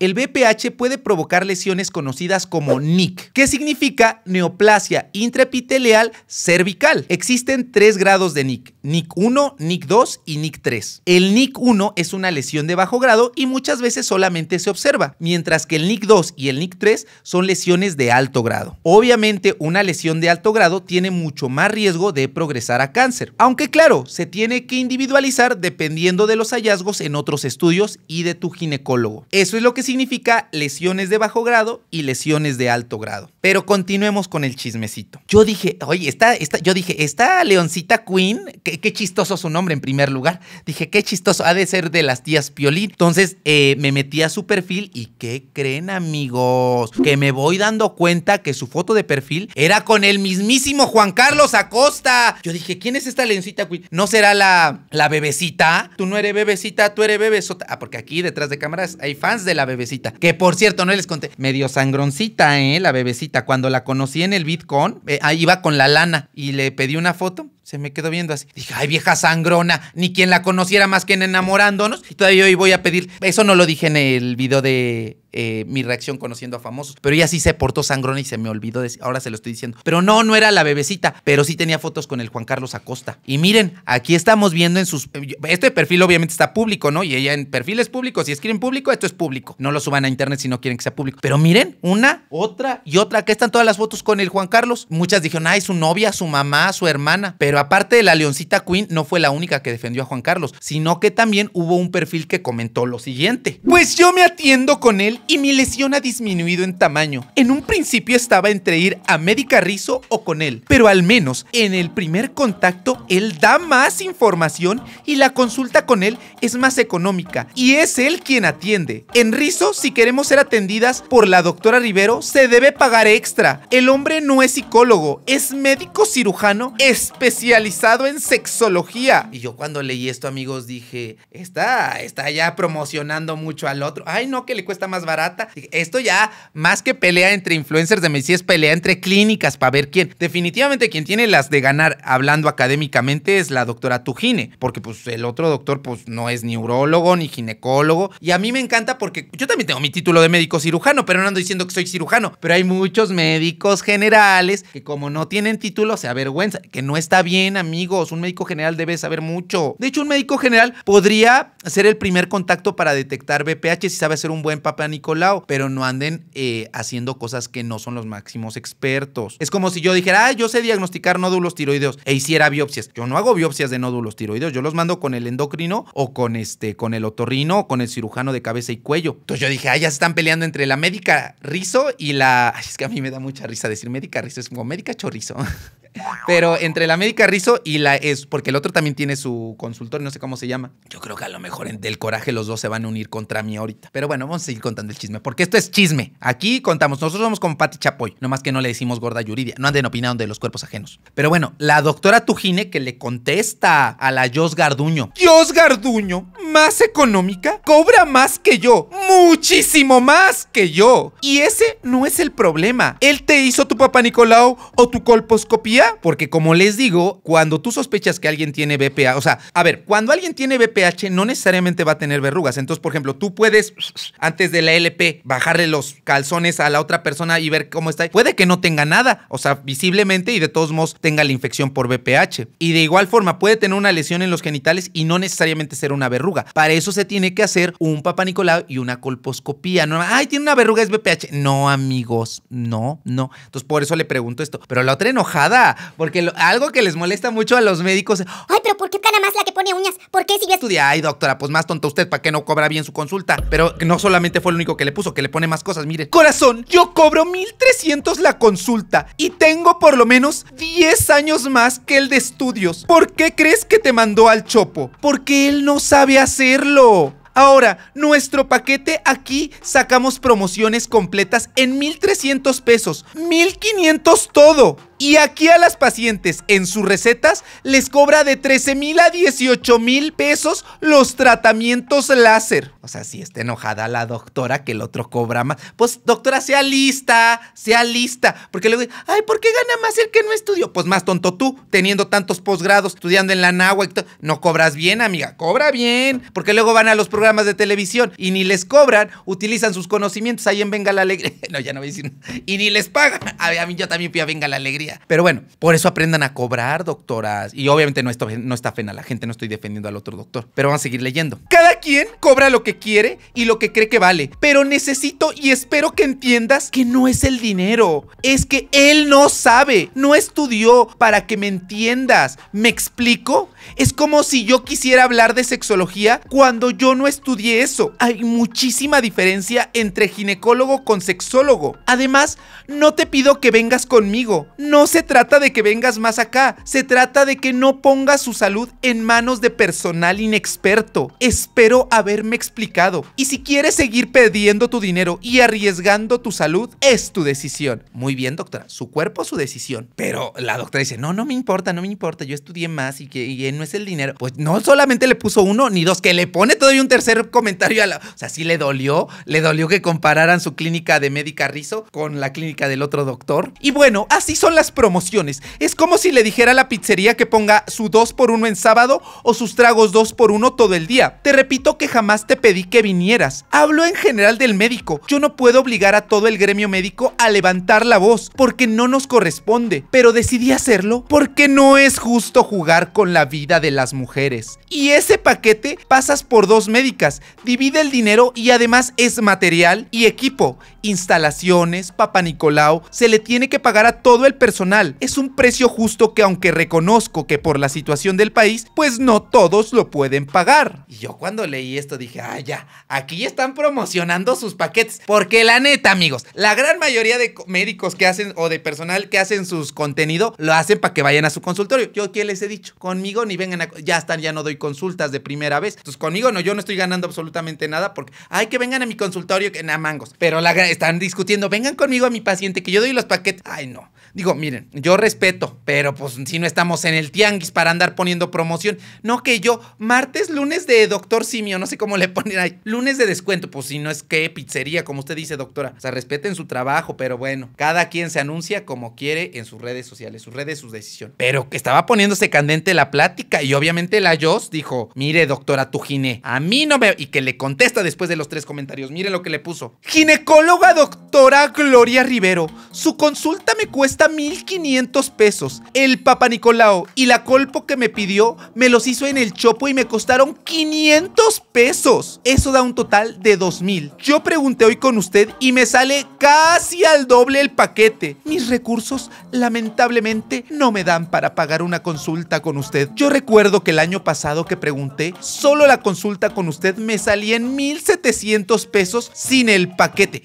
El BPH puede provocar lesiones conocidas como NIC, que significa neoplasia intraepitelial cervical. Existen tres grados de NIC, NIC 1, NIC 2 y NIC 3. El NIC 1 es una lesión de bajo grado y muchas veces solamente se observa, mientras que el NIC 2 y el NIC 3 son lesiones de alto grado. Obviamente una lesión de alto grado tiene mucho más riesgo de progresar a cáncer, aunque claro, se tiene que individualizar dependiendo de los hallazgos en otros estudios y de tu ginecólogo. Eso es lo que significa lesiones de bajo grado y lesiones de alto grado. Pero continuemos con el chismecito. Yo dije, oye, está, está, yo dije, Esta Leoncita Queen, qué, chistoso su nombre en primer lugar. Dije, qué chistoso, ha de ser de las tías Piolín. Entonces eh, me metí a su perfil y ¿qué creen amigos? Que me voy dando cuenta que su foto de perfil era con el mismísimo Juan Carlos Acosta. Yo dije, ¿quién es esta Leoncita Queen? ¿No será la, la bebecita? Tú no eres bebecita, tú eres bebesota. Ah, porque aquí detrás de cámaras hay fans de la bebecita. Que por cierto, no les conté, medio sangroncita, ¿eh? La bebecita, cuando la conocí Sí, en el Bitcoin, eh, ahí iba con la lana y le pedí una foto. Se me quedó viendo así. Dije, ay, vieja sangrona, ni quien la conociera más que en enamorándonos. Y todavía hoy voy a pedir. Eso no lo dije en el video de eh, mi reacción conociendo a famosos. Pero ella sí se portó sangrón y se me olvidó, de, ahora se lo estoy diciendo. Pero no, no era la bebecita, pero sí tenía fotos con el Juan Carlos Acosta. Y miren, aquí estamos viendo en sus... Este perfil obviamente está público, ¿no? Y ella en perfiles públicos, si escriben público, esto es público. No lo suban a internet si no quieren que sea público. Pero miren, una, otra y otra. Aquí están todas las fotos con el Juan Carlos. Muchas dijeron, ay, su novia, su mamá, su hermana. Pero aparte de la leoncita Queen, no fue la única que defendió a Juan Carlos, sino que también hubo un perfil que comentó lo siguiente. Pues yo me atiendo con él y mi lesión ha disminuido en tamaño. En un principio estaba entre ir a Médica Rizo o con él, pero al menos en el primer contacto él da más información y la consulta con él es más económica y es él quien atiende. En Rizo, si queremos ser atendidas por la doctora Rivero, se debe pagar extra. El hombre no es psicólogo, es médico cirujano especializado en sexología. Y yo cuando leí esto, amigos, dije, está, está ya promocionando mucho al otro. Ay, no, que le cuesta más barato barata. Esto ya, más que pelea entre influencers de medicina, es pelea entre clínicas para ver quién. Definitivamente quien tiene las de ganar hablando académicamente es la doctora Tujine, porque pues el otro doctor pues no es ni neurólogo ni ginecólogo. Y a mí me encanta porque yo también tengo mi título de médico cirujano, pero no ando diciendo que soy cirujano. Pero hay muchos médicos generales que como no tienen título se avergüenza, que no está bien amigos. Un médico general debe saber mucho. De hecho, un médico general podría Hacer el primer contacto para detectar BPH si sabe hacer un buen papá Nicolau, pero no anden eh, haciendo cosas que no son los máximos expertos. Es como si yo dijera, yo sé diagnosticar nódulos tiroideos e hiciera biopsias. Yo no hago biopsias de nódulos tiroideos, yo los mando con el endocrino o con este, con el otorrino o con el cirujano de cabeza y cuello. Entonces yo dije, ah, ya se están peleando entre la médica rizo y la. es que a mí me da mucha risa decir médica rizo, es como médica chorizo. [laughs] Pero entre la médica Rizo y la es, porque el otro también tiene su consultor, no sé cómo se llama. Yo creo que a lo mejor en del coraje los dos se van a unir contra mí ahorita. Pero bueno, vamos a seguir contando el chisme, porque esto es chisme. Aquí contamos, nosotros somos como Pati Chapoy, nomás que no le decimos gorda Yuridia, no anden opinando de los cuerpos ajenos. Pero bueno, la doctora Tujine que le contesta a la Jos Garduño. Jos Garduño, más económica, cobra más que yo, muchísimo más que yo. Y ese no es el problema. Él te hizo tu papá Nicolau o tu colposcopía porque como les digo, cuando tú sospechas que alguien tiene BPH o sea, a ver, cuando alguien tiene BPH no necesariamente va a tener verrugas. Entonces, por ejemplo, tú puedes, antes de la LP, bajarle los calzones a la otra persona y ver cómo está. Puede que no tenga nada, o sea, visiblemente y de todos modos tenga la infección por BPH. Y de igual forma, puede tener una lesión en los genitales y no necesariamente ser una verruga. Para eso se tiene que hacer un papá y una colposcopía. No, ay, tiene una verruga, es BPH. No, amigos, no, no. Entonces, por eso le pregunto esto. Pero la otra enojada porque algo que les molesta mucho a los médicos ay, pero ¿por qué cada más la que pone uñas? ¿Por qué si yo Ay, doctora, pues más tonta usted, ¿para qué no cobra bien su consulta? Pero no solamente fue lo único que le puso, que le pone más cosas, mire. Corazón, yo cobro 1300 la consulta y tengo por lo menos 10 años más que el de estudios. ¿Por qué crees que te mandó al chopo? Porque él no sabe hacerlo. Ahora, nuestro paquete aquí sacamos promociones completas en 1300 pesos, 1500 todo. Y aquí a las pacientes en sus recetas les cobra de 13 mil a 18 mil pesos los tratamientos láser. O sea, si está enojada la doctora que el otro cobra más. Pues doctora, sea lista, sea lista. Porque luego, ay, ¿por qué gana más el que no estudió? Pues más tonto tú, teniendo tantos posgrados, estudiando en la náhuatl. No cobras bien, amiga, cobra bien. Porque luego van a los programas de televisión y ni les cobran, utilizan sus conocimientos ahí en Venga la Alegría. [laughs] no, ya no voy a decir. Y ni les pagan. [laughs] A, mí yo también pido Venga la Alegría pero bueno, por eso aprendan a cobrar, doctoras. Y obviamente no está, no está fena la gente, no estoy defendiendo al otro doctor. Pero vamos a seguir leyendo. Cada quien cobra lo que quiere y lo que cree que vale. Pero necesito y espero que entiendas que no es el dinero. Es que él no sabe, no estudió para que me entiendas. ¿Me explico? Es como si yo quisiera hablar de sexología cuando yo no estudié eso. Hay muchísima diferencia entre ginecólogo con sexólogo. Además, no te pido que vengas conmigo. No se trata de que vengas más acá. Se trata de que no pongas su salud en manos de personal inexperto. Espero haberme explicado. Y si quieres seguir perdiendo tu dinero y arriesgando tu salud, es tu decisión. Muy bien, doctora. Su cuerpo, su decisión. Pero la doctora dice, no, no me importa, no me importa. Yo estudié más y que... Y en no es el dinero. Pues no solamente le puso uno ni dos, que le pone todavía un tercer comentario a la. O sea, sí le dolió. Le dolió que compararan su clínica de médica Rizo con la clínica del otro doctor. Y bueno, así son las promociones. Es como si le dijera a la pizzería que ponga su 2 por 1 en sábado o sus tragos dos por uno todo el día. Te repito que jamás te pedí que vinieras. Hablo en general del médico. Yo no puedo obligar a todo el gremio médico a levantar la voz porque no nos corresponde. Pero decidí hacerlo porque no es justo jugar con la vida de las mujeres. Y ese paquete pasas por dos médicas, divide el dinero y además es material y equipo instalaciones, Papa Nicolau, se le tiene que pagar a todo el personal. Es un precio justo que aunque reconozco que por la situación del país, pues no todos lo pueden pagar. Y yo cuando leí esto dije, ah, ya, aquí están promocionando sus paquetes. Porque la neta, amigos, la gran mayoría de médicos que hacen o de personal que hacen sus contenidos... lo hacen para que vayan a su consultorio. Yo qué les he dicho, conmigo ni vengan a... Ya están, ya no doy consultas de primera vez. Entonces conmigo no, yo no estoy ganando absolutamente nada porque, ay, que vengan a mi consultorio que nada mangos. Pero la gran están discutiendo, vengan conmigo a mi paciente que yo doy los paquetes. Ay, no. Digo, miren, yo respeto, pero pues si no estamos en el tianguis para andar poniendo promoción. No que yo, martes, lunes de doctor simio, no sé cómo le ponen ahí. Lunes de descuento, pues si no es que pizzería, como usted dice, doctora. O sea, respeten su trabajo, pero bueno, cada quien se anuncia como quiere en sus redes sociales, sus redes, sus decisiones. Pero que estaba poniéndose candente la plática y obviamente la Joss dijo, mire, doctora, tu gine, a mí no me... Y que le contesta después de los tres comentarios, mire lo que le puso. Ginecólogo doctora Gloria Rivero. Su consulta me cuesta 1500 pesos. El Papa Nicolao y la colpo que me pidió me los hizo en el chopo y me costaron 500 pesos. Eso da un total de 2000. Yo pregunté hoy con usted y me sale casi al doble el paquete. Mis recursos lamentablemente no me dan para pagar una consulta con usted. Yo recuerdo que el año pasado que pregunté, solo la consulta con usted me salía en 1700 pesos sin el paquete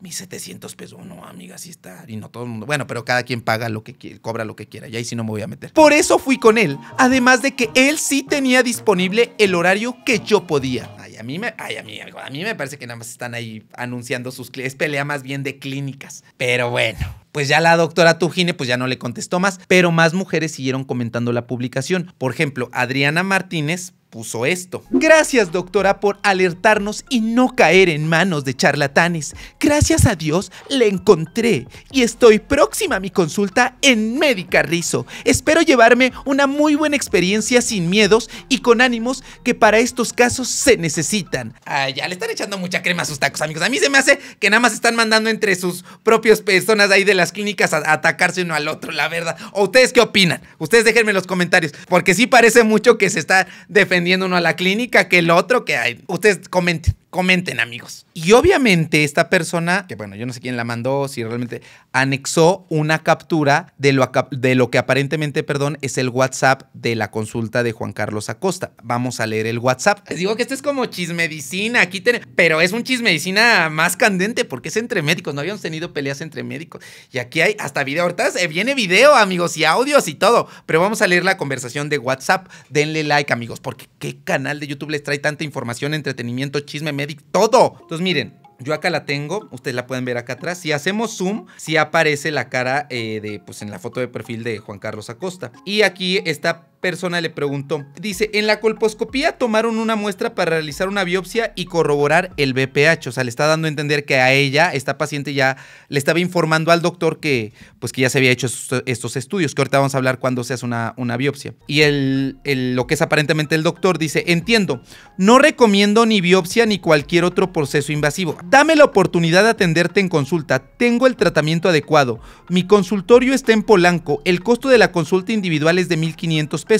mis 700 pesos. no, amiga, así está. Y no todo el mundo. Bueno, pero cada quien paga lo que cobra lo que quiera. Y ahí sí no me voy a meter. Por eso fui con él. Además de que él sí tenía disponible el horario que yo podía. Ay, a mí me, ay, a mí, a mí me parece que nada más están ahí anunciando sus es Pelea más bien de clínicas. Pero bueno pues ya la doctora Tujine pues ya no le contestó más, pero más mujeres siguieron comentando la publicación. Por ejemplo, Adriana Martínez puso esto. Gracias doctora por alertarnos y no caer en manos de charlatanes. Gracias a Dios le encontré y estoy próxima a mi consulta en Médica Rizo. Espero llevarme una muy buena experiencia sin miedos y con ánimos que para estos casos se necesitan. Ah, ya le están echando mucha crema a sus tacos amigos. A mí se me hace que nada más están mandando entre sus propias personas ahí de las clínicas a atacarse uno al otro, la verdad. ¿O ustedes qué opinan? Ustedes déjenme en los comentarios porque sí parece mucho que se está defendiendo atendiendo uno a la clínica que el otro que hay. Ustedes comenten. Comenten, amigos. Y obviamente esta persona, que bueno, yo no sé quién la mandó, si realmente anexó una captura de lo, de lo que aparentemente, perdón, es el WhatsApp de la consulta de Juan Carlos Acosta. Vamos a leer el WhatsApp. Les digo que este es como chismedicina, aquí tiene, pero es un chismedicina más candente porque es entre médicos, no habíamos tenido peleas entre médicos. Y aquí hay hasta video, ahorita viene video, amigos, y audios y todo, pero vamos a leer la conversación de WhatsApp. Denle like, amigos, porque qué canal de YouTube les trae tanta información, entretenimiento, chisme, todo. Entonces miren, yo acá la tengo, ustedes la pueden ver acá atrás. Si hacemos zoom, si aparece la cara eh, de, pues en la foto de perfil de Juan Carlos Acosta. Y aquí está persona le preguntó. Dice, en la colposcopía tomaron una muestra para realizar una biopsia y corroborar el BPH. O sea, le está dando a entender que a ella, esta paciente ya le estaba informando al doctor que, pues, que ya se había hecho estos estudios, que ahorita vamos a hablar cuando se hace una, una biopsia. Y el, el, lo que es aparentemente el doctor dice, entiendo, no recomiendo ni biopsia ni cualquier otro proceso invasivo. Dame la oportunidad de atenderte en consulta. Tengo el tratamiento adecuado. Mi consultorio está en Polanco. El costo de la consulta individual es de 1.500 pesos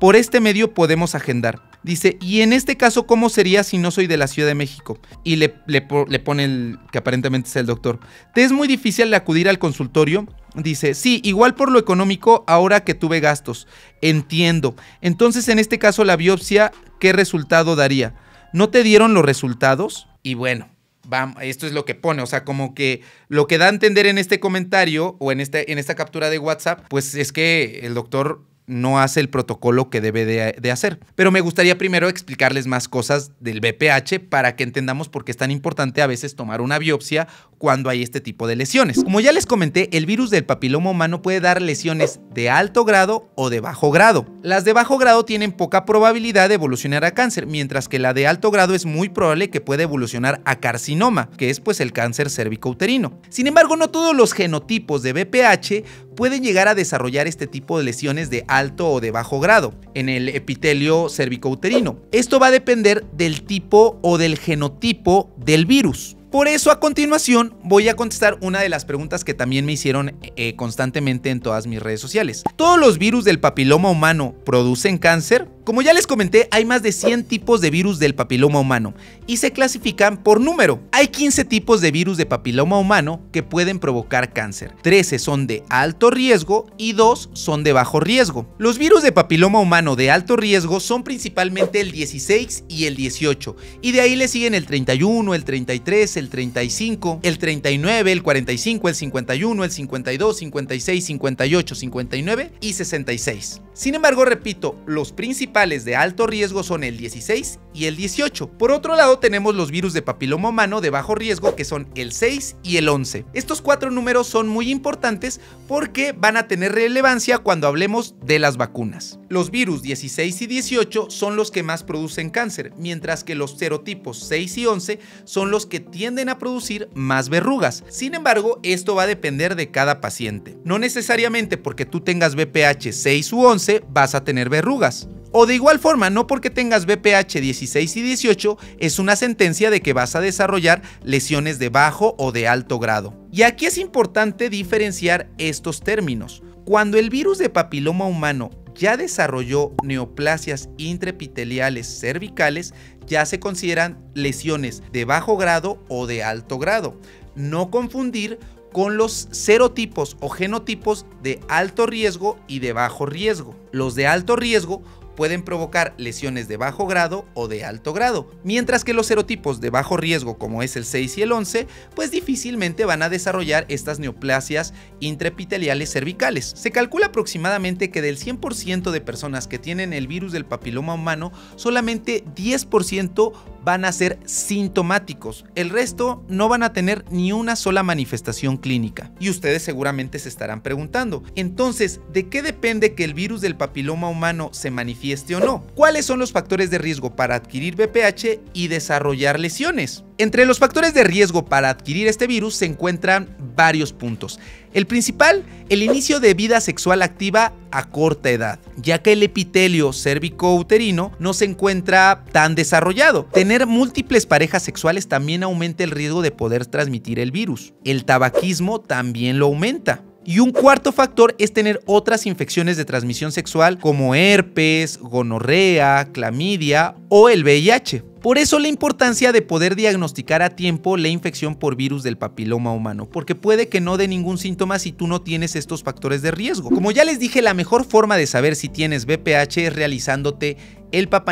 por este medio podemos agendar. Dice, y en este caso, ¿cómo sería si no soy de la Ciudad de México? Y le, le, pone el que aparentemente es el doctor. ¿Te es muy difícil acudir al consultorio? Dice, sí, igual por lo económico ahora que tuve gastos. Entiendo. Entonces, en este caso, la biopsia, ¿qué resultado daría? ¿No te dieron los resultados? Y bueno, Vamos, esto es lo que pone, o sea, como que lo que da a entender en este comentario o en, este, en esta captura de WhatsApp, pues es que el doctor no hace el protocolo que debe de, hacer. Pero me gustaría primero explicarles más cosas del BPH para que entendamos por qué es tan importante a veces tomar una biopsia cuando hay este tipo de lesiones. Como ya les comenté, el virus del papiloma humano puede dar lesiones de alto grado o de bajo grado. Las de bajo grado tienen poca probabilidad de evolucionar a cáncer, mientras que la de alto grado es muy probable que pueda evolucionar a carcinoma, que es pues el cáncer cervicouterino. Sin embargo, no todos los genotipos de BPH pueden llegar a desarrollar este tipo de lesiones de alto o de bajo grado en el epitelio cervicouterino. Esto va a depender del tipo o del genotipo del virus. Por eso a continuación voy a contestar una de las preguntas que también me hicieron eh, constantemente en todas mis redes sociales. ¿Todos los virus del papiloma humano producen cáncer? Como ya les comenté, hay más de 100 tipos de virus del papiloma humano y se clasifican por número. Hay 15 tipos de virus de papiloma humano que pueden provocar cáncer. 13 son de alto riesgo y 2 son de bajo riesgo. Los virus de papiloma humano de alto riesgo son principalmente el 16 y el 18 y de ahí le siguen el 31, el 33, el 35, el 39, el 45, el 51, el 52, 56, 58, 59 y 66. Sin embargo, repito, los principales de alto riesgo son el 16 y el 18. Por otro lado tenemos los virus de papiloma humano de bajo riesgo que son el 6 y el 11. Estos cuatro números son muy importantes porque van a tener relevancia cuando hablemos de las vacunas. Los virus 16 y 18 son los que más producen cáncer, mientras que los serotipos 6 y 11 son los que tienden a producir más verrugas. Sin embargo, esto va a depender de cada paciente. No necesariamente porque tú tengas BPH 6 u 11 vas a tener verrugas de igual forma, no porque tengas BPH 16 y 18 es una sentencia de que vas a desarrollar lesiones de bajo o de alto grado. Y aquí es importante diferenciar estos términos. Cuando el virus de papiloma humano ya desarrolló neoplasias intraepiteliales cervicales, ya se consideran lesiones de bajo grado o de alto grado. No confundir con los serotipos o genotipos de alto riesgo y de bajo riesgo. Los de alto riesgo pueden provocar lesiones de bajo grado o de alto grado, mientras que los serotipos de bajo riesgo como es el 6 y el 11, pues difícilmente van a desarrollar estas neoplasias intraepiteliales cervicales. Se calcula aproximadamente que del 100% de personas que tienen el virus del papiloma humano, solamente 10% van a ser sintomáticos, el resto no van a tener ni una sola manifestación clínica. Y ustedes seguramente se estarán preguntando, entonces, ¿de qué depende que el virus del papiloma humano se manifieste este o no. ¿Cuáles son los factores de riesgo para adquirir VPH y desarrollar lesiones? Entre los factores de riesgo para adquirir este virus se encuentran varios puntos. El principal, el inicio de vida sexual activa a corta edad, ya que el epitelio cérvico-uterino no se encuentra tan desarrollado. Tener múltiples parejas sexuales también aumenta el riesgo de poder transmitir el virus. El tabaquismo también lo aumenta. Y un cuarto factor es tener otras infecciones de transmisión sexual como herpes, gonorrea, clamidia o el VIH. Por eso la importancia de poder diagnosticar a tiempo la infección por virus del papiloma humano, porque puede que no dé ningún síntoma si tú no tienes estos factores de riesgo. Como ya les dije, la mejor forma de saber si tienes VPH es realizándote el Papa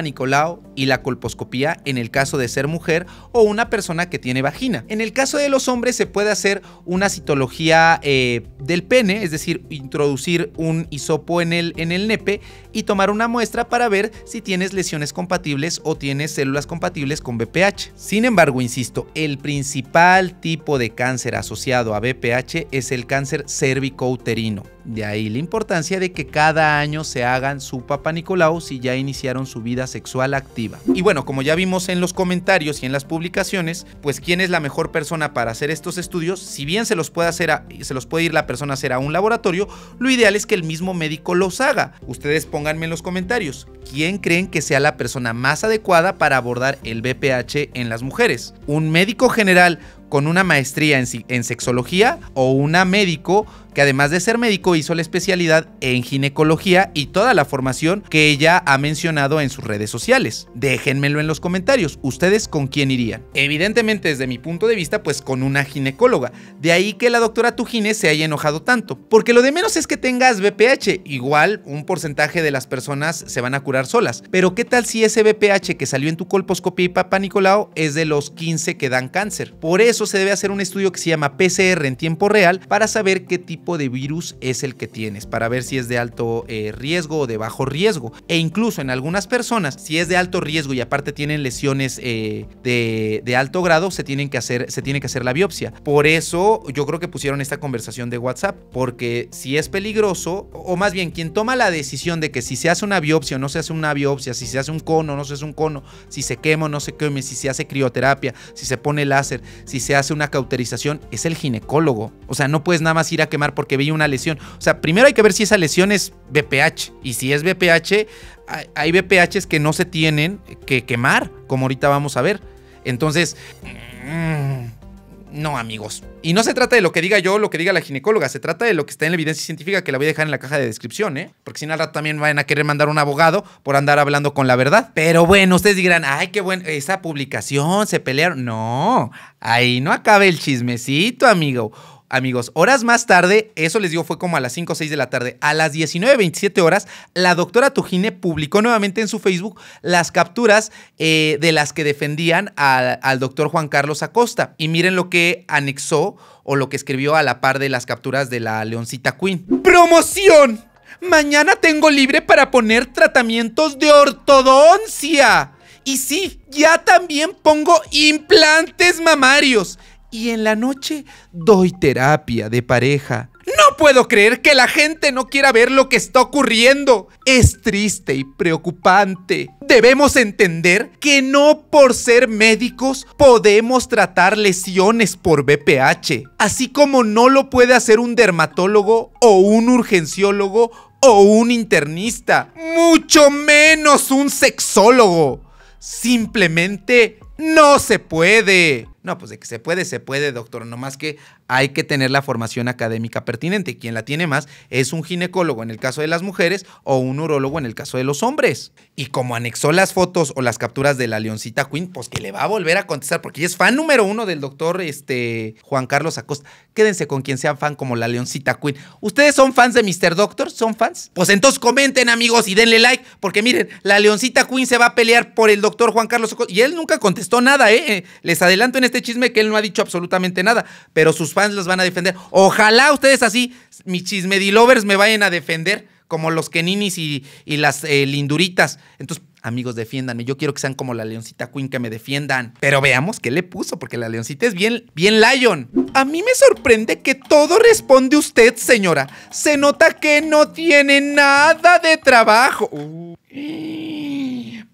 y la colposcopía en el caso de ser mujer o una persona que tiene vagina. En el caso de los hombres se puede hacer una citología eh, del pene, es decir, introducir un hisopo en el, en el nepe y tomar una muestra para ver si tienes lesiones compatibles o tienes células compatibles con BPH. Sin embargo, insisto, el principal tipo de cáncer asociado a BPH es el cáncer cervicouterino de ahí la importancia de que cada año se hagan su Papa Nicolau si ya iniciaron su vida sexual activa. Y bueno, como ya vimos en los comentarios y en las publicaciones, pues quién es la mejor persona para hacer estos estudios, si bien se los puede hacer se los puede ir la persona a hacer a un laboratorio, lo ideal es que el mismo médico los haga. Ustedes pónganme en los comentarios quién creen que sea la persona más adecuada para abordar el BPH en las mujeres. ¿Un médico general con una maestría en, en sexología o una médico que además de ser médico hizo la especialidad en ginecología y toda la formación que ella ha mencionado en sus redes sociales. Déjenmelo en los comentarios, ustedes con quién irían. Evidentemente desde mi punto de vista pues con una ginecóloga, de ahí que la doctora Tujine se haya enojado tanto, porque lo de menos es que tengas BPH, igual un porcentaje de las personas se van a curar solas, pero ¿qué tal si ese BPH que salió en tu colposcopia y papá Nicolau es de los 15 que dan cáncer? Por eso se debe hacer un estudio que se llama PCR en tiempo real para saber qué tipo de virus es el que tienes para ver si es de alto eh, riesgo o de bajo riesgo. E incluso en algunas personas, si es de alto riesgo y aparte tienen lesiones eh, de, alto grado, se, tienen que hacer, se tiene que hacer la biopsia. Por eso yo creo que pusieron esta conversación de WhatsApp, porque si es peligroso, o más bien quien toma la decisión de que si se hace una biopsia o no se hace una biopsia, si se hace un cono o no se hace un cono, si se quema o no se queme, si se hace crioterapia, si se pone láser, si se hace una cauterización, es el ginecólogo. O sea, no puedes nada más ir a quemar porque vi una lesión. O sea, primero hay que ver si esa lesión es BPH. Y si es BPH, hay BPHs que no se tienen que quemar, como ahorita vamos a ver. Entonces, mm, no, amigos. Y no se trata de lo que diga yo, lo que diga la ginecóloga, se trata de lo que está en la evidencia científica que la voy a dejar en la caja de descripción, ¿eh? Porque si nada también van a querer mandar un abogado por andar hablando con la verdad. Pero bueno, ustedes dirán, ay, qué bueno, esa publicación, se pelearon. No, ahí no acaba el chismecito, amigo amigos. Horas más tarde, eso les digo fue como a las 5 o 6 de la tarde, a las 19.27 horas, la doctora Tujine publicó nuevamente en su Facebook las capturas eh, de las que defendían al, al doctor Juan Carlos Acosta. Y miren lo que anexó o lo que escribió a la par de las capturas de la leoncita Queen. ¡Promoción! Mañana tengo libre para poner tratamientos de ortodoncia. Y sí, ya también pongo implantes mamarios y en la noche doy terapia de pareja. No puedo creer que la gente no quiera ver lo que está ocurriendo. Es triste y preocupante. Debemos entender que no por ser médicos podemos tratar lesiones por BPH, así como no lo puede hacer un dermatólogo o un urgenciólogo o un internista, mucho menos un sexólogo. Simplemente no se puede. No, pues de que se puede, se puede, doctor. más que hay que tener la formación académica pertinente. Quien la tiene más es un ginecólogo en el caso de las mujeres o un urólogo en el caso de los hombres. Y como anexó las fotos o las capturas de la leoncita Queen, pues que le va a volver a contestar porque ella es fan número uno del doctor este, Juan Carlos Acosta. Quédense con quien sea fan como la leoncita Queen. ¿Ustedes son fans de Mr. Doctor? ¿Son fans? Pues entonces comenten amigos y denle like porque miren, la leoncita Queen se va a pelear por el doctor Juan Carlos Acosta. Y él nunca contestó nada, ¿eh? eh les adelanto en este chisme que él no ha dicho absolutamente nada, pero sus fans los van a defender. Ojalá ustedes así, mis chismedilovers, me vayan a defender como los Keninis y, las eh, linduritas. Entonces, amigos, defiéndanme. Yo quiero que sean como la leoncita Queen que me defiendan. Pero veamos qué le puso, porque la leoncita es bien, bien Lion. A mí me sorprende que todo responde usted, señora. Se nota que no tiene nada de trabajo.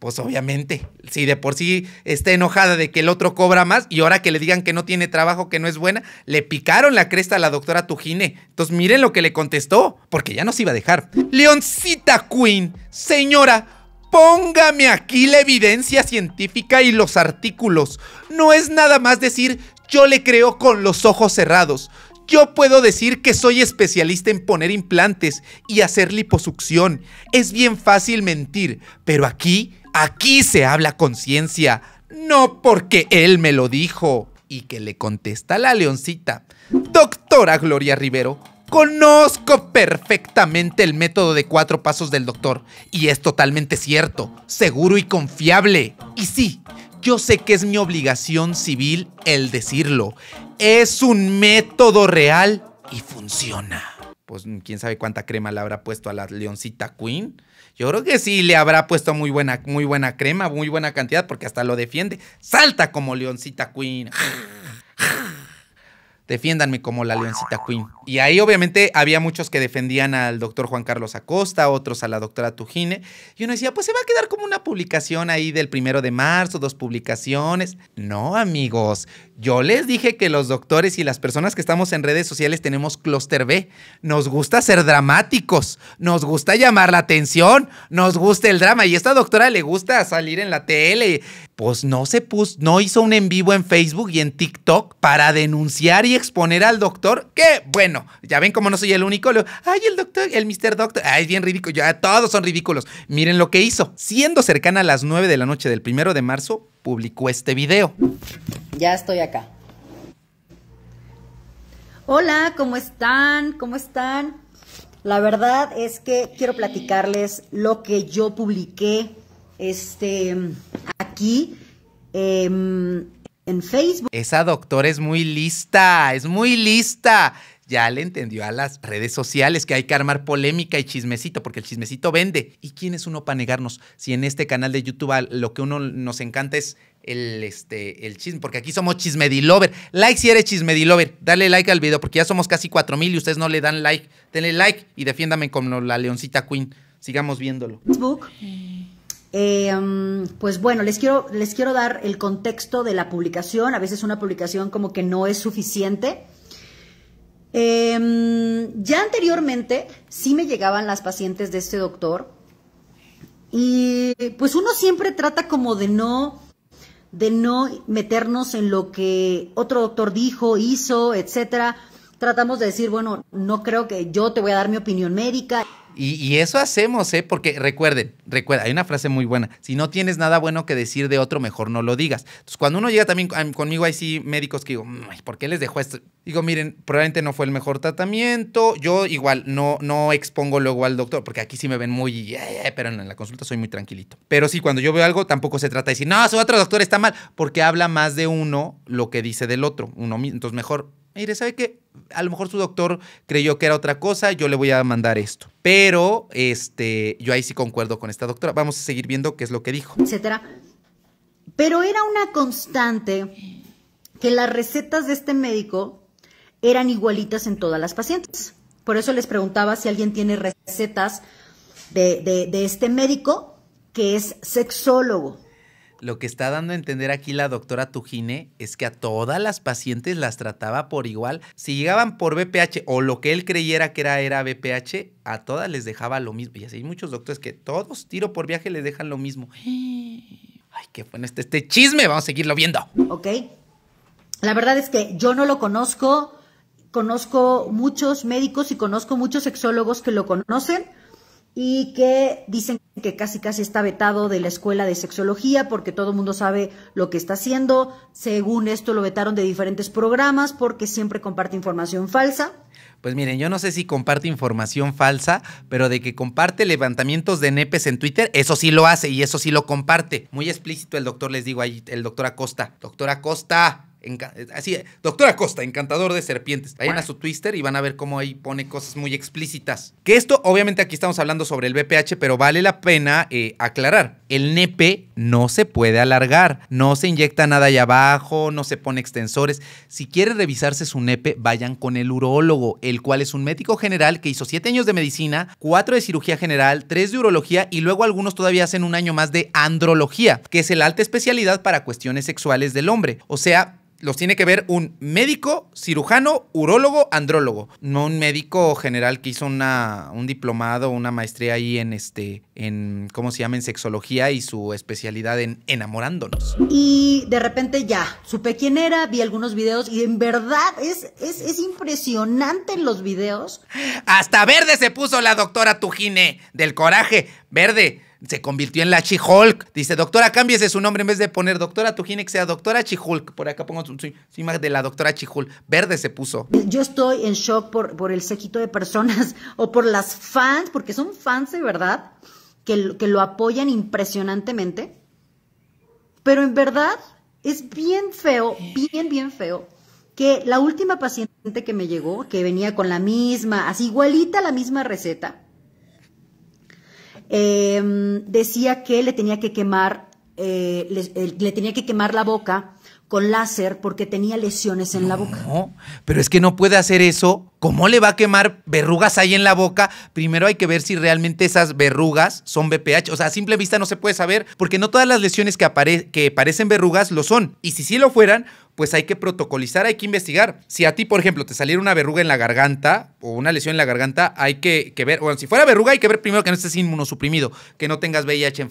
Pues obviamente, si de por sí está enojada de que el otro cobra más y ahora que le digan que no tiene trabajo, que no es buena, le picaron la cresta a la doctora Tujine. Entonces miren lo que le contestó, porque ya nos iba a dejar. Leoncita Queen, señora, Póngame aquí la evidencia científica y los artículos. No es nada más decir yo le creo con los ojos cerrados. Yo puedo decir que soy especialista en poner implantes y hacer liposucción. Es bien fácil mentir, pero aquí Aquí se habla conciencia, no porque él me lo dijo. Y que le contesta la leoncita. Doctora Gloria Rivero, Conozco perfectamente el método de cuatro pasos del doctor y es totalmente cierto, seguro y confiable. Y sí, yo sé que es mi obligación civil el decirlo. Es un método real y funciona. Pues quién sabe cuánta crema le habrá puesto a la leoncita Queen yo creo que sí le habrá puesto muy buena, muy buena crema, muy buena cantidad, porque hasta lo defiende. Salta como leoncita queen. [laughs] Defiéndanme como la leoncita queen. Y ahí obviamente había muchos que defendían al doctor Juan Carlos Acosta, otros a la doctora Tujine. Y uno decía, pues se va a quedar como una publicación ahí del primero de marzo, dos publicaciones. No, amigos. Yo les dije que los doctores y las personas que estamos en redes sociales tenemos clúster B. Nos gusta ser dramáticos, nos gusta llamar la atención, nos gusta el drama. Y a esta doctora le gusta salir en la tele. Pues no se puso, no hizo un en vivo en Facebook y en TikTok para denunciar y exponer al doctor. Que bueno, ya ven cómo no soy el único. ay, el doctor, el Mr. Doctor. Ay, es bien ridículo. Ya ah, todos son ridículos. Miren lo que hizo. Siendo cercana a las 9 de la noche del primero de marzo, publicó este video. Ya estoy acá. Hola, ¿cómo están? ¿Cómo están? La verdad es que quiero platicarles lo que yo publiqué este, aquí em, en Facebook. Esa doctora es muy lista, es muy lista ya le entendió a las redes sociales que hay que armar polémica y chismecito, porque el chismecito vende. ¿Y quién es uno para negarnos? Si en este canal de YouTube lo que uno nos encanta es el, este, el chisme, porque aquí somos chismedilover. Like si eres chismedilover, dale like al video, porque ya somos casi mil y ustedes no le dan like. Denle like y defiéndame como la leoncita queen. Sigamos viéndolo. Facebook. Eh, um, pues bueno, les quiero, les quiero dar el contexto de la publicación. A veces una publicación como que no es suficiente Em, ya anteriormente sí me llegaban las pacientes de este doctor y pues uno siempre trata como de no de no meternos en lo que otro doctor dijo, hizo, etcétera. Tratamos de decir, bueno, no creo que yo te voy a dar mi opinión médica. Y, eso hacemos, ¿eh? Porque recuerden, recuerda, hay una frase muy buena. Si no tienes nada bueno que decir de otro, mejor no lo digas. Entonces, cuando uno llega también conmigo, hay sí médicos que digo, mm, ¿por qué les dejó esto? Digo, miren, probablemente no fue el mejor tratamiento. Yo igual no, no expongo luego al doctor, porque aquí sí me ven muy, eh, pero en la consulta soy muy tranquilito. Pero sí, cuando yo veo algo, tampoco se trata de decir, no, su otro doctor está mal, porque habla más de uno lo que dice del otro. Uno, mismo, entonces, mejor mire, ¿sabe qué? A lo mejor su doctor creyó que era otra cosa, yo le voy a mandar esto. Pero este, yo ahí sí concuerdo con esta doctora. Vamos a seguir viendo qué es lo que dijo. Etcétera. Pero era una constante que las recetas de este médico eran igualitas en todas las pacientes. Por eso les preguntaba si alguien tiene recetas de, de, de este médico que es sexólogo. Lo que está dando a entender aquí la doctora Tujine es que a todas las pacientes las trataba por igual. Si llegaban por BPH o lo que él creyera que era, era BPH, a todas les dejaba lo mismo. Y así hay muchos doctores que todos tiro por viaje les dejan lo mismo. [gasps] Ay, qué bueno este, este chisme. Vamos a seguirlo viendo. Ok. La verdad es que yo no lo conozco. Conozco muchos médicos y conozco muchos sexólogos que lo conocen y que dicen que casi casi está vetado de la escuela de sexología porque todo el mundo sabe lo que está haciendo. Según esto lo vetaron de diferentes programas porque siempre comparte información falsa. Pues miren, yo no sé si comparte información falsa, pero de que comparte levantamientos de nepes en Twitter, eso sí lo hace y eso sí lo comparte. Muy explícito el doctor, les digo ahí, el doctor Acosta. Doctor Acosta, así, doctora Costa, encantador de serpientes. Vayan a su Twitter y van a ver cómo ahí pone cosas muy explícitas. Que esto, obviamente aquí estamos hablando sobre el BPH, pero vale la pena eh, aclarar. El nepe no se puede alargar, no se inyecta nada allá abajo, no se pone extensores. Si quiere revisarse su nepe, vayan con el urólogo, el cual es un médico general que hizo siete años de medicina, cuatro de cirugía general, tres de urología y luego algunos todavía hacen un año más de andrología, que es el alta especialidad para cuestiones sexuales del hombre. O sea, los tiene que ver un médico, cirujano, urólogo, andrólogo. No un médico general que hizo una, un diplomado, una maestría ahí en este, en, ¿cómo se llama? En sexología y su especialidad en enamorándonos. Y de repente ya, supe quién era, vi algunos videos y en verdad es, es, es impresionante los videos. Hasta verde se puso la doctora Tujine del coraje. Verde se convirtió en la Chihulk. Dice, doctora, cámbiese su nombre en vez de poner doctora tu sea doctora Chihulk. Por acá pongo su, imagen de la doctora Chihulk. Verde se puso. Yo estoy en shock por, por el séquito de personas [laughs] o por las fans, porque son fans de verdad, que, que lo apoyan impresionantemente. Pero en verdad es bien feo, bien, bien feo que la última paciente que me llegó, que venía con la misma, así igualita la misma receta, Em, decía que le tenía que quemar, eh, eh, le tenía que quemar la boca con láser porque tenía lesiones en la boca. No, pero es que no puede hacer eso. ¿Cómo le va a quemar verrugas ahí en la boca? Primero hay que ver si realmente esas verrugas son BPH. O sea, a simple vista no se puede saber porque no todas las lesiones que, parecen verrugas lo son. Y si sí lo fueran, pues hay que protocolizar, hay que investigar. Si a ti, por ejemplo, te saliera una verruga en la garganta o una lesión en la garganta, hay que, que ver, bueno, si fuera verruga hay que ver primero que no estés inmunosuprimido, que no tengas VIH en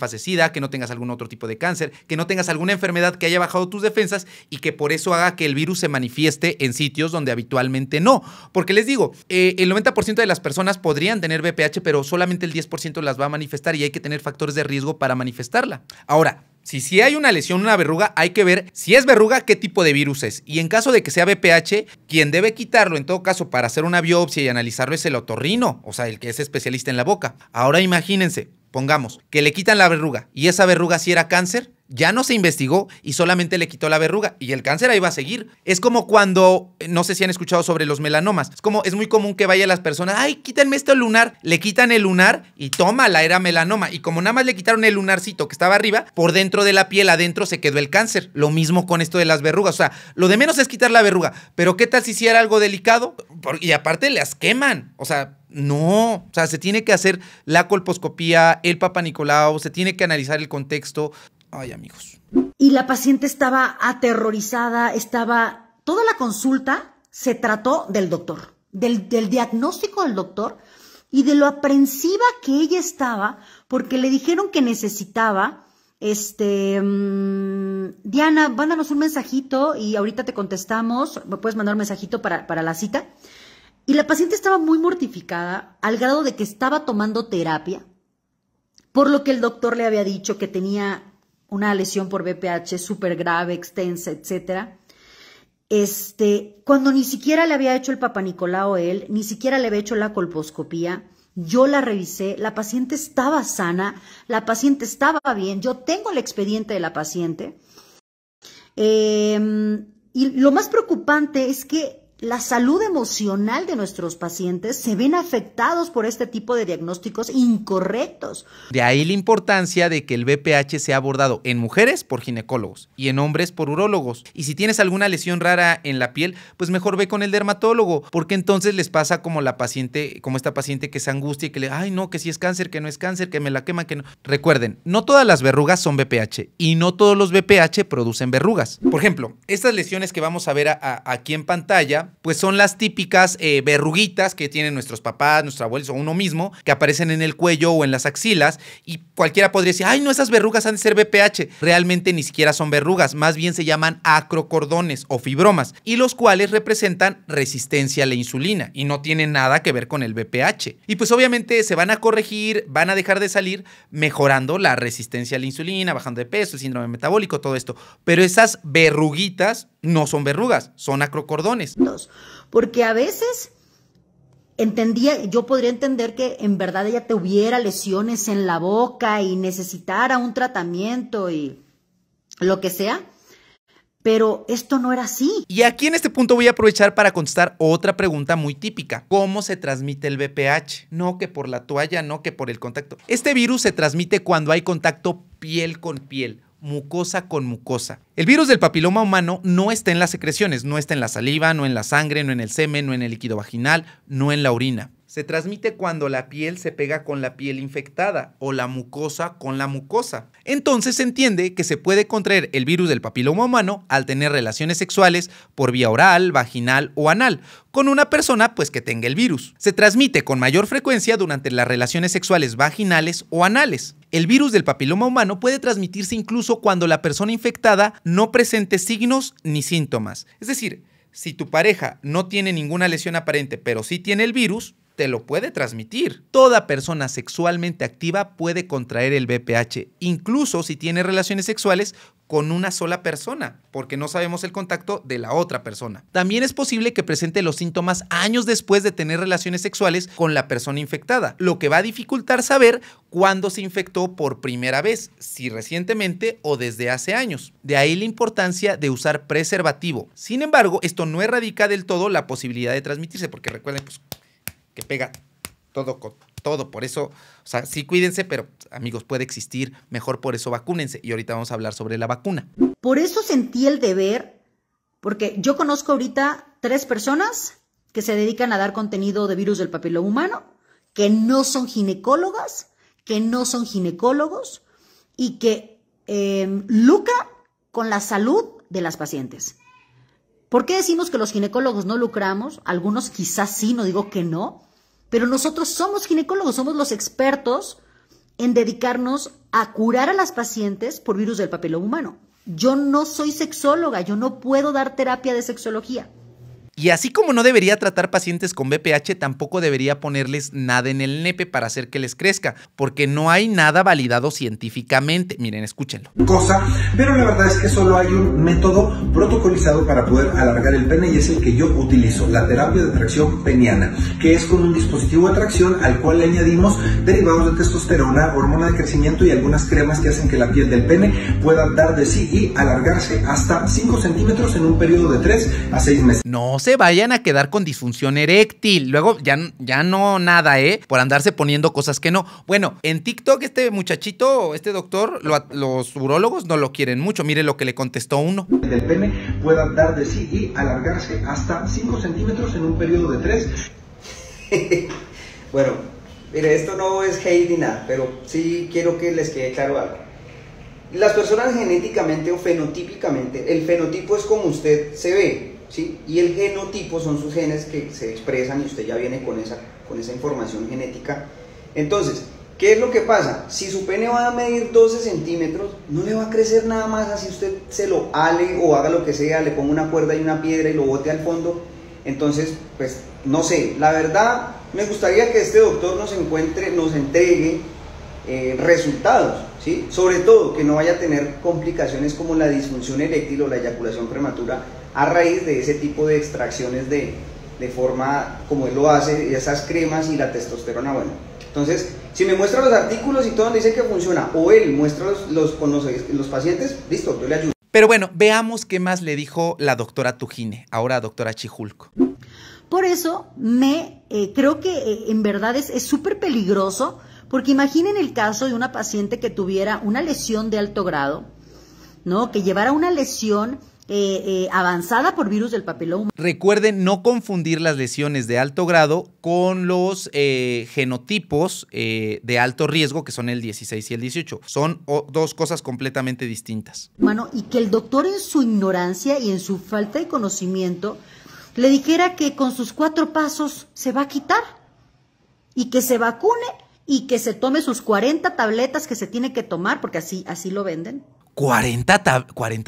que no tengas algún otro tipo de cáncer, que no tengas alguna enfermedad que haya bajado tus defensas y que por eso haga que el virus se manifieste en sitios donde habitualmente no. Porque les digo, eh, el 90% de las personas podrían tener VPH, pero solamente el 10% las va a manifestar y hay que tener factores de riesgo para manifestarla. Ahora, si sí hay una lesión, una verruga, hay que ver si es verruga, qué tipo de virus es. Y en caso de que sea BPH, quien debe quitarlo en todo caso para hacer una biopsia y analizarlo es el otorrino, o sea, el que es especialista en la boca. Ahora imagínense, pongamos, que le quitan la verruga y esa verruga si era cáncer, ya no se investigó y solamente le quitó la verruga y el cáncer ahí va a seguir. Es como cuando, eh, no sé si han escuchado sobre los melanomas, es como, es muy común que vayan las personas, ay, quítenme este lunar, le quitan el lunar y toma, la era melanoma. Y como nada más le quitaron el lunarcito que estaba arriba, por dentro de la piel adentro se quedó el cáncer. Lo mismo con esto de las verrugas, o sea, lo de menos es quitar la verruga, pero ¿qué tal si hiciera algo delicado? Y aparte las queman, o sea, no, o sea, se tiene que hacer la colposcopía, el Papa Nicolau, se tiene que analizar el contexto. Ay, amigos. Y la paciente estaba aterrorizada, estaba... Toda la consulta se trató del doctor, del, diagnóstico del doctor y de lo aprensiva que ella estaba porque le dijeron que necesitaba este, mm, Diana, mándanos un mensajito y ahorita te contestamos, me puedes mandar un mensajito para, para, la cita. Y la paciente estaba muy mortificada al grado de que estaba tomando terapia, por lo que el doctor le había dicho que tenía una lesión por VPH súper grave, extensa, etcétera. Este, cuando ni siquiera le había hecho el Papa Nicolau a él, ni siquiera le había hecho la colposcopía, yo la revisé, la paciente estaba sana, la paciente estaba bien, yo tengo el expediente de la paciente. Em, y lo más preocupante es que la salud emocional de nuestros pacientes se ven afectados por este tipo de diagnósticos incorrectos. De ahí la importancia de que el BPH sea abordado en mujeres por ginecólogos y en hombres por urólogos. Y si tienes alguna lesión rara en la piel, pues mejor ve con el dermatólogo, porque entonces les pasa como la paciente, como esta paciente que se angustia y que le, ay no, que si es cáncer, que no es cáncer, que me la quema, que no. Recuerden, no todas las verrugas son BPH y no todos los BPH producen verrugas. Por ejemplo, estas lesiones que vamos a ver aquí en pantalla pues son las típicas eh, verruguitas que tienen nuestros papás, nuestros abuelos o uno mismo, que aparecen en el cuello o en las axilas y cualquiera podría decir, ay, no, esas verrugas han de ser BPH. Realmente ni siquiera son verrugas, más bien se llaman acrocordones o fibromas, y los cuales representan resistencia a la insulina y no tienen nada que ver con el BPH. Y pues obviamente se van a corregir, van a dejar de salir mejorando la resistencia a la insulina, bajando de peso, el síndrome metabólico, todo esto. Pero esas verruguitas no son verrugas, son acrocordones. Porque a veces entendía, yo podría entender que en verdad ella tuviera lesiones en la boca y necesitara un tratamiento y lo que sea. Pero esto no era así. Y aquí en este punto voy a aprovechar para contestar otra pregunta muy típica. ¿Cómo se transmite el VPH? No que por la toalla, no que por el contacto. Este virus se transmite cuando hay contacto piel con piel mucosa con mucosa. El virus del papiloma humano no está en las secreciones, no está en la saliva, no en la sangre, no en el semen, no en el líquido vaginal, no en la orina. Se transmite cuando la piel se pega con la piel infectada o la mucosa con la mucosa. Entonces se entiende que se puede contraer el virus del papiloma humano al tener relaciones sexuales por vía oral, vaginal o anal con una persona pues que tenga el virus. Se transmite con mayor frecuencia durante las relaciones sexuales vaginales o anales. El virus del papiloma humano puede transmitirse incluso cuando la persona infectada no presente signos ni síntomas. Es decir, si tu pareja no tiene ninguna lesión aparente, pero sí tiene el virus, te lo puede transmitir. Toda persona sexualmente activa puede contraer el VPH, incluso si tiene relaciones sexuales con una sola persona, porque no sabemos el contacto de la otra persona. También es posible que presente los síntomas años después de tener relaciones sexuales con la persona infectada, lo que va a dificultar saber cuándo se infectó por primera vez, si recientemente o desde hace años. De ahí la importancia de usar preservativo. Sin embargo, esto no erradica del todo la posibilidad de transmitirse, porque recuerden, pues que pega todo con todo. Por eso, o sea, sí cuídense, pero amigos, puede existir. Mejor por eso vacúnense. Y ahorita vamos a hablar sobre la vacuna. Por eso sentí el deber, porque yo conozco ahorita tres personas que se dedican a dar contenido de virus del papilo humano, que no son ginecólogas, que no son ginecólogos y que eh, con la salud de las pacientes. ¿Por qué decimos que los ginecólogos no lucramos? Algunos quizás sí, no digo que no, pero nosotros somos ginecólogos, somos los expertos en dedicarnos a curar a las pacientes por virus del papiloma humano. Yo no soy sexóloga, yo no puedo dar terapia de sexología. Y así como no debería tratar pacientes con BPH, tampoco debería ponerles nada en el nepe para hacer que les crezca, porque no hay nada validado científicamente. Miren, escúchenlo. Cosa, pero la verdad es que solo hay un método protocolizado para poder alargar el pene y es el que yo utilizo, la terapia de tracción peniana, que es con un dispositivo de tracción al cual le añadimos derivados de testosterona, hormona de crecimiento y algunas cremas que hacen que la piel del pene pueda dar de sí y alargarse hasta 5 centímetros en un periodo de 3 a 6 meses. No se vayan a quedar con disfunción eréctil. Luego ya, ya no nada, ¿eh? Por andarse poniendo cosas que no. Bueno, en TikTok este muchachito, este doctor, los urólogos no lo quieren mucho. Mire lo que le contestó uno. El pene puede dar de sí y alargarse hasta 5 centímetros en un periodo de 3. [laughs] bueno, mire, esto no es hate ni nada, pero sí quiero que les quede claro algo. Las personas genéticamente o fenotípicamente, el fenotipo es como usted se ve, ¿sí? Y el genotipo son sus genes que se expresan y usted ya viene con esa, con esa información genética. Entonces, ¿qué es lo que pasa? Si su pene va a medir 12 centímetros, no le va a crecer nada más así usted se lo ale o haga lo que sea, le ponga una cuerda y una piedra y lo bote al fondo. Entonces, pues no sé, la verdad me gustaría que este doctor nos encuentre, nos entregue eh, resultados, ¿sí? sobre todo que no vaya a tener complicaciones como la disfunción eréctil o la eyaculación prematura a raíz de ese tipo de extracciones de, forma como él lo hace, esas cremas y la testosterona, bueno. Entonces, si me muestra los artículos y todo donde dice que funciona, o él muestra los, los, pacientes, listo, yo le ayudo. Pero bueno, veamos qué más le dijo la doctora Tujine, ahora doctora Chijulco. Por eso me eh, creo que eh, en verdad es súper peligroso, porque imaginen el caso de una paciente que tuviera una lesión de alto grado, ¿no? Que llevara una lesión eh, eh, avanzada por virus del papiloma. Recuerden no confundir las lesiones de alto grado con los eh, genotipos de alto riesgo, que son el 16 y el 18. Son dos cosas completamente distintas. Bueno, y que el doctor en su ignorancia y en su falta de conocimiento le dijera que con sus cuatro pasos se va a quitar y que se vacune y que se tome sus 40 tabletas que se tiene que tomar, porque así, así lo venden, 40,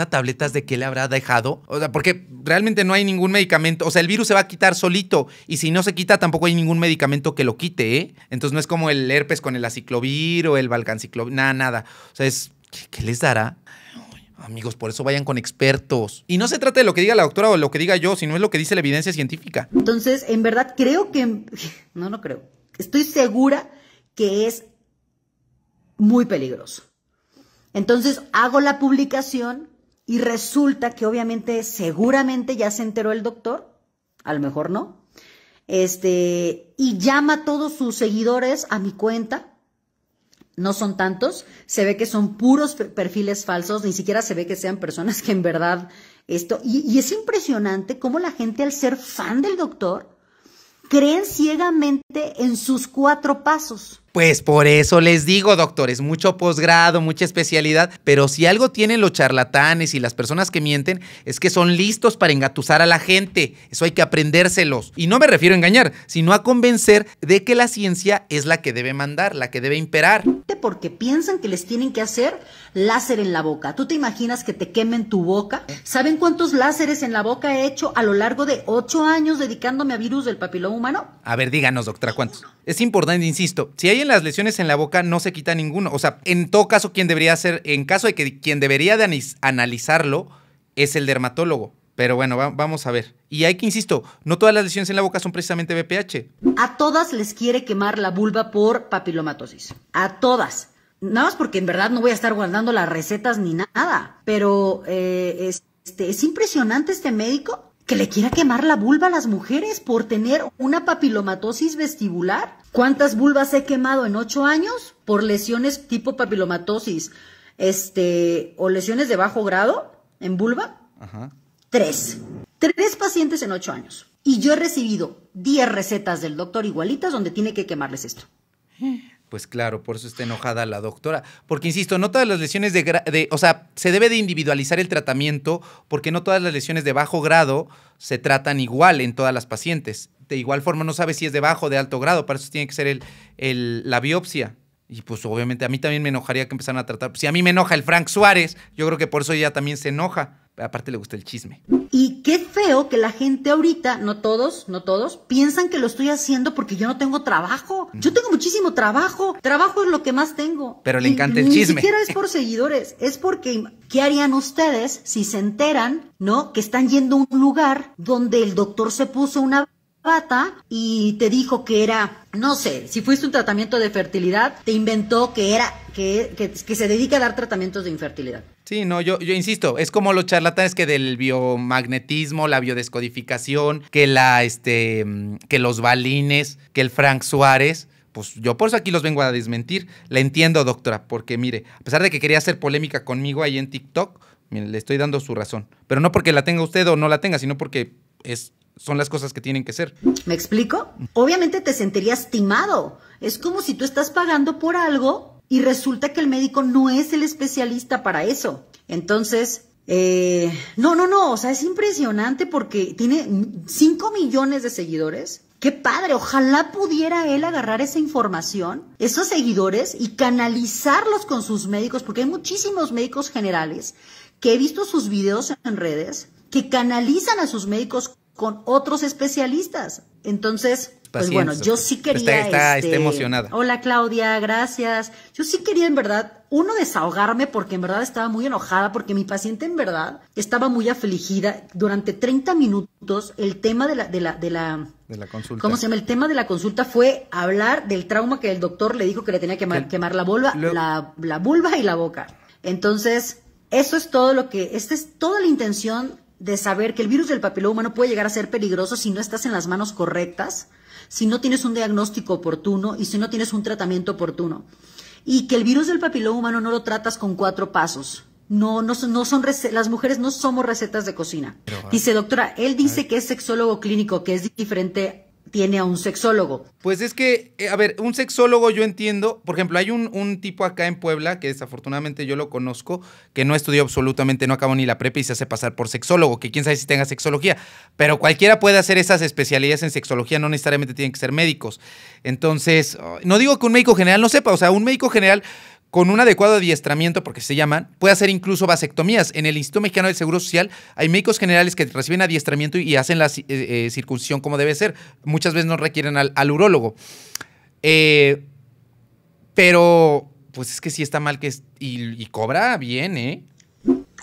tabletas de qué le habrá dejado. O sea, porque realmente no hay ningún medicamento. O sea, el virus se va a quitar solito. Y si no se quita, tampoco hay ningún medicamento que lo quite, ¿eh? Entonces no es como el herpes con el aciclovir o el valcanciclovir. Nada, nada. O sea, es. ¿Qué, les dará? Amigos, por eso vayan con expertos. Y no se trata de lo que diga la doctora o lo que diga yo, sino es lo que dice la evidencia científica. Entonces, en verdad, creo que. No, no creo. Estoy segura que es muy peligroso. Entonces hago la publicación y resulta que obviamente seguramente ya se enteró el doctor, a lo mejor no, este, y llama a todos sus seguidores a mi cuenta. No son tantos, se ve que son puros perfiles falsos, ni siquiera se ve que sean personas que en verdad esto. Y, y es impresionante cómo la gente al ser fan del doctor creen ciegamente en sus cuatro pasos. Pues por eso les digo, doctores, mucho posgrado, mucha especialidad, pero si algo tienen los charlatanes y las personas que mienten es que son listos para engatusar a la gente. Eso hay que aprendérselos. Y no me refiero a engañar, sino a convencer de que la ciencia es la que debe mandar, la que debe imperar. Porque piensan que les tienen que hacer láser en la boca. ¿Tú te imaginas que te quemen tu boca? ¿Saben cuántos láseres en la boca he hecho a lo largo de ocho años dedicándome a virus del papiloma humano? A ver, díganos, doctora, ¿cuántos? Es importante, insisto, si hay las lesiones en la boca no se quita ninguno. O sea, en todo caso, quien debería hacer, en caso de que quien debería de analizarlo es el dermatólogo. Pero bueno, vamos a ver. Y hay que, insisto, no todas las lesiones en la boca son precisamente BPH. A todas les quiere quemar la vulva por papilomatosis. A todas. Nada más porque en verdad no voy a estar guardando las recetas ni nada. Pero eh, este, es impresionante este médico que le quiera quemar la vulva a las mujeres por tener una papilomatosis vestibular. ¿Cuántas vulvas he quemado en ocho años por lesiones tipo papilomatosis? Este, o lesiones de bajo grado en vulva. Ajá. Tres. Tres pacientes en ocho años. Y yo he recibido diez recetas del doctor igualitas donde tiene que quemarles esto. Eh. Pues claro, por eso está enojada la doctora. Porque, insisto, no todas las lesiones de, de, O sea, se debe de individualizar el tratamiento porque no todas las lesiones de bajo grado se tratan igual en todas las pacientes. De igual forma, no sabe si es de bajo o de alto grado. Para eso tiene que ser el, la biopsia. Y pues obviamente a mí también me enojaría que empezaran a tratar. Si a mí me enoja el Frank Suárez, yo creo que por eso ella también se enoja. Aparte le gusta el chisme. ¿Y qué feo que la gente ahorita, no todos, no todos, piensan que lo estoy haciendo porque yo no tengo trabajo. Yo tengo muchísimo trabajo. Trabajo es lo que más tengo. Pero le encanta el chisme. Ni siquiera es por seguidores, es porque ¿qué harían ustedes si se enteran, no, que están yendo a un lugar donde el doctor se puso una pata y te dijo que era, no sé, si fuiste un tratamiento de fertilidad, te inventó que era, que, se dedica a dar tratamientos de infertilidad. Sí, no, yo, yo insisto, es como los charlatanes que del biomagnetismo, la biodescodificación, que la, este, que los balines, que el Frank Suárez, pues yo por eso aquí los vengo a desmentir. La entiendo, doctora, porque mire, a pesar de que quería hacer polémica conmigo ahí en TikTok, le estoy dando su razón. Pero no porque la tenga usted o no la tenga, sino porque es son las cosas que tienen que ser. ¿Me explico? Obviamente te sentirías timado. Es como si tú estás pagando por algo y resulta que el médico no es el especialista para eso. Entonces, eh, no, no, no, o sea, es impresionante porque tiene 5 millones de seguidores. Qué padre, ojalá pudiera él agarrar esa información, esos seguidores, y canalizarlos con sus médicos, porque hay muchísimos médicos generales que he visto sus videos en redes, que canalizan a sus médicos con otros especialistas. Entonces, pues bueno, yo sí quería. Está, este, emocionada. Hola Claudia, gracias. Yo sí quería en verdad, uno, desahogarme porque en verdad estaba muy enojada, porque mi paciente en verdad estaba muy afligida. Durante 30 minutos, el tema de la, de la, de la, consulta. ¿Cómo se llama? El tema de la consulta fue hablar del trauma que el doctor le dijo que le tenía que quemar, la vulva, la, la vulva y la boca. Entonces, eso es todo lo que, esta es toda la intención de saber que el virus del papiloma humano puede llegar a ser peligroso si no estás en las manos correctas, si no tienes un diagnóstico oportuno y si no tienes un tratamiento oportuno. Y que el virus del papiloma humano no lo tratas con cuatro pasos. No, no, no son las mujeres no somos recetas de cocina. Ah. Dice doctora, él dice que es sexólogo clínico, que es diferente tiene a un sexólogo. Pues es que, eh, a ver, un sexólogo yo entiendo, por ejemplo, hay un, un tipo acá en Puebla, que desafortunadamente yo lo conozco, que no estudió absolutamente, no acabó ni la prepa y se hace pasar por sexólogo, que quién sabe si tenga sexología, pero cualquiera puede hacer esas especialidades en sexología, no necesariamente tienen que ser médicos. Entonces, no digo que un médico general no sepa, o sea, un médico general con un adecuado adiestramiento, porque se llaman, puede hacer incluso vasectomías. En el Instituto Mexicano del Seguro Social hay médicos generales que reciben adiestramiento y hacen la eh, eh, circuncisión como debe ser. Muchas veces no requieren al, al urólogo. Eh, pero, pues es que sí está mal que... y, cobra bien, ¿eh?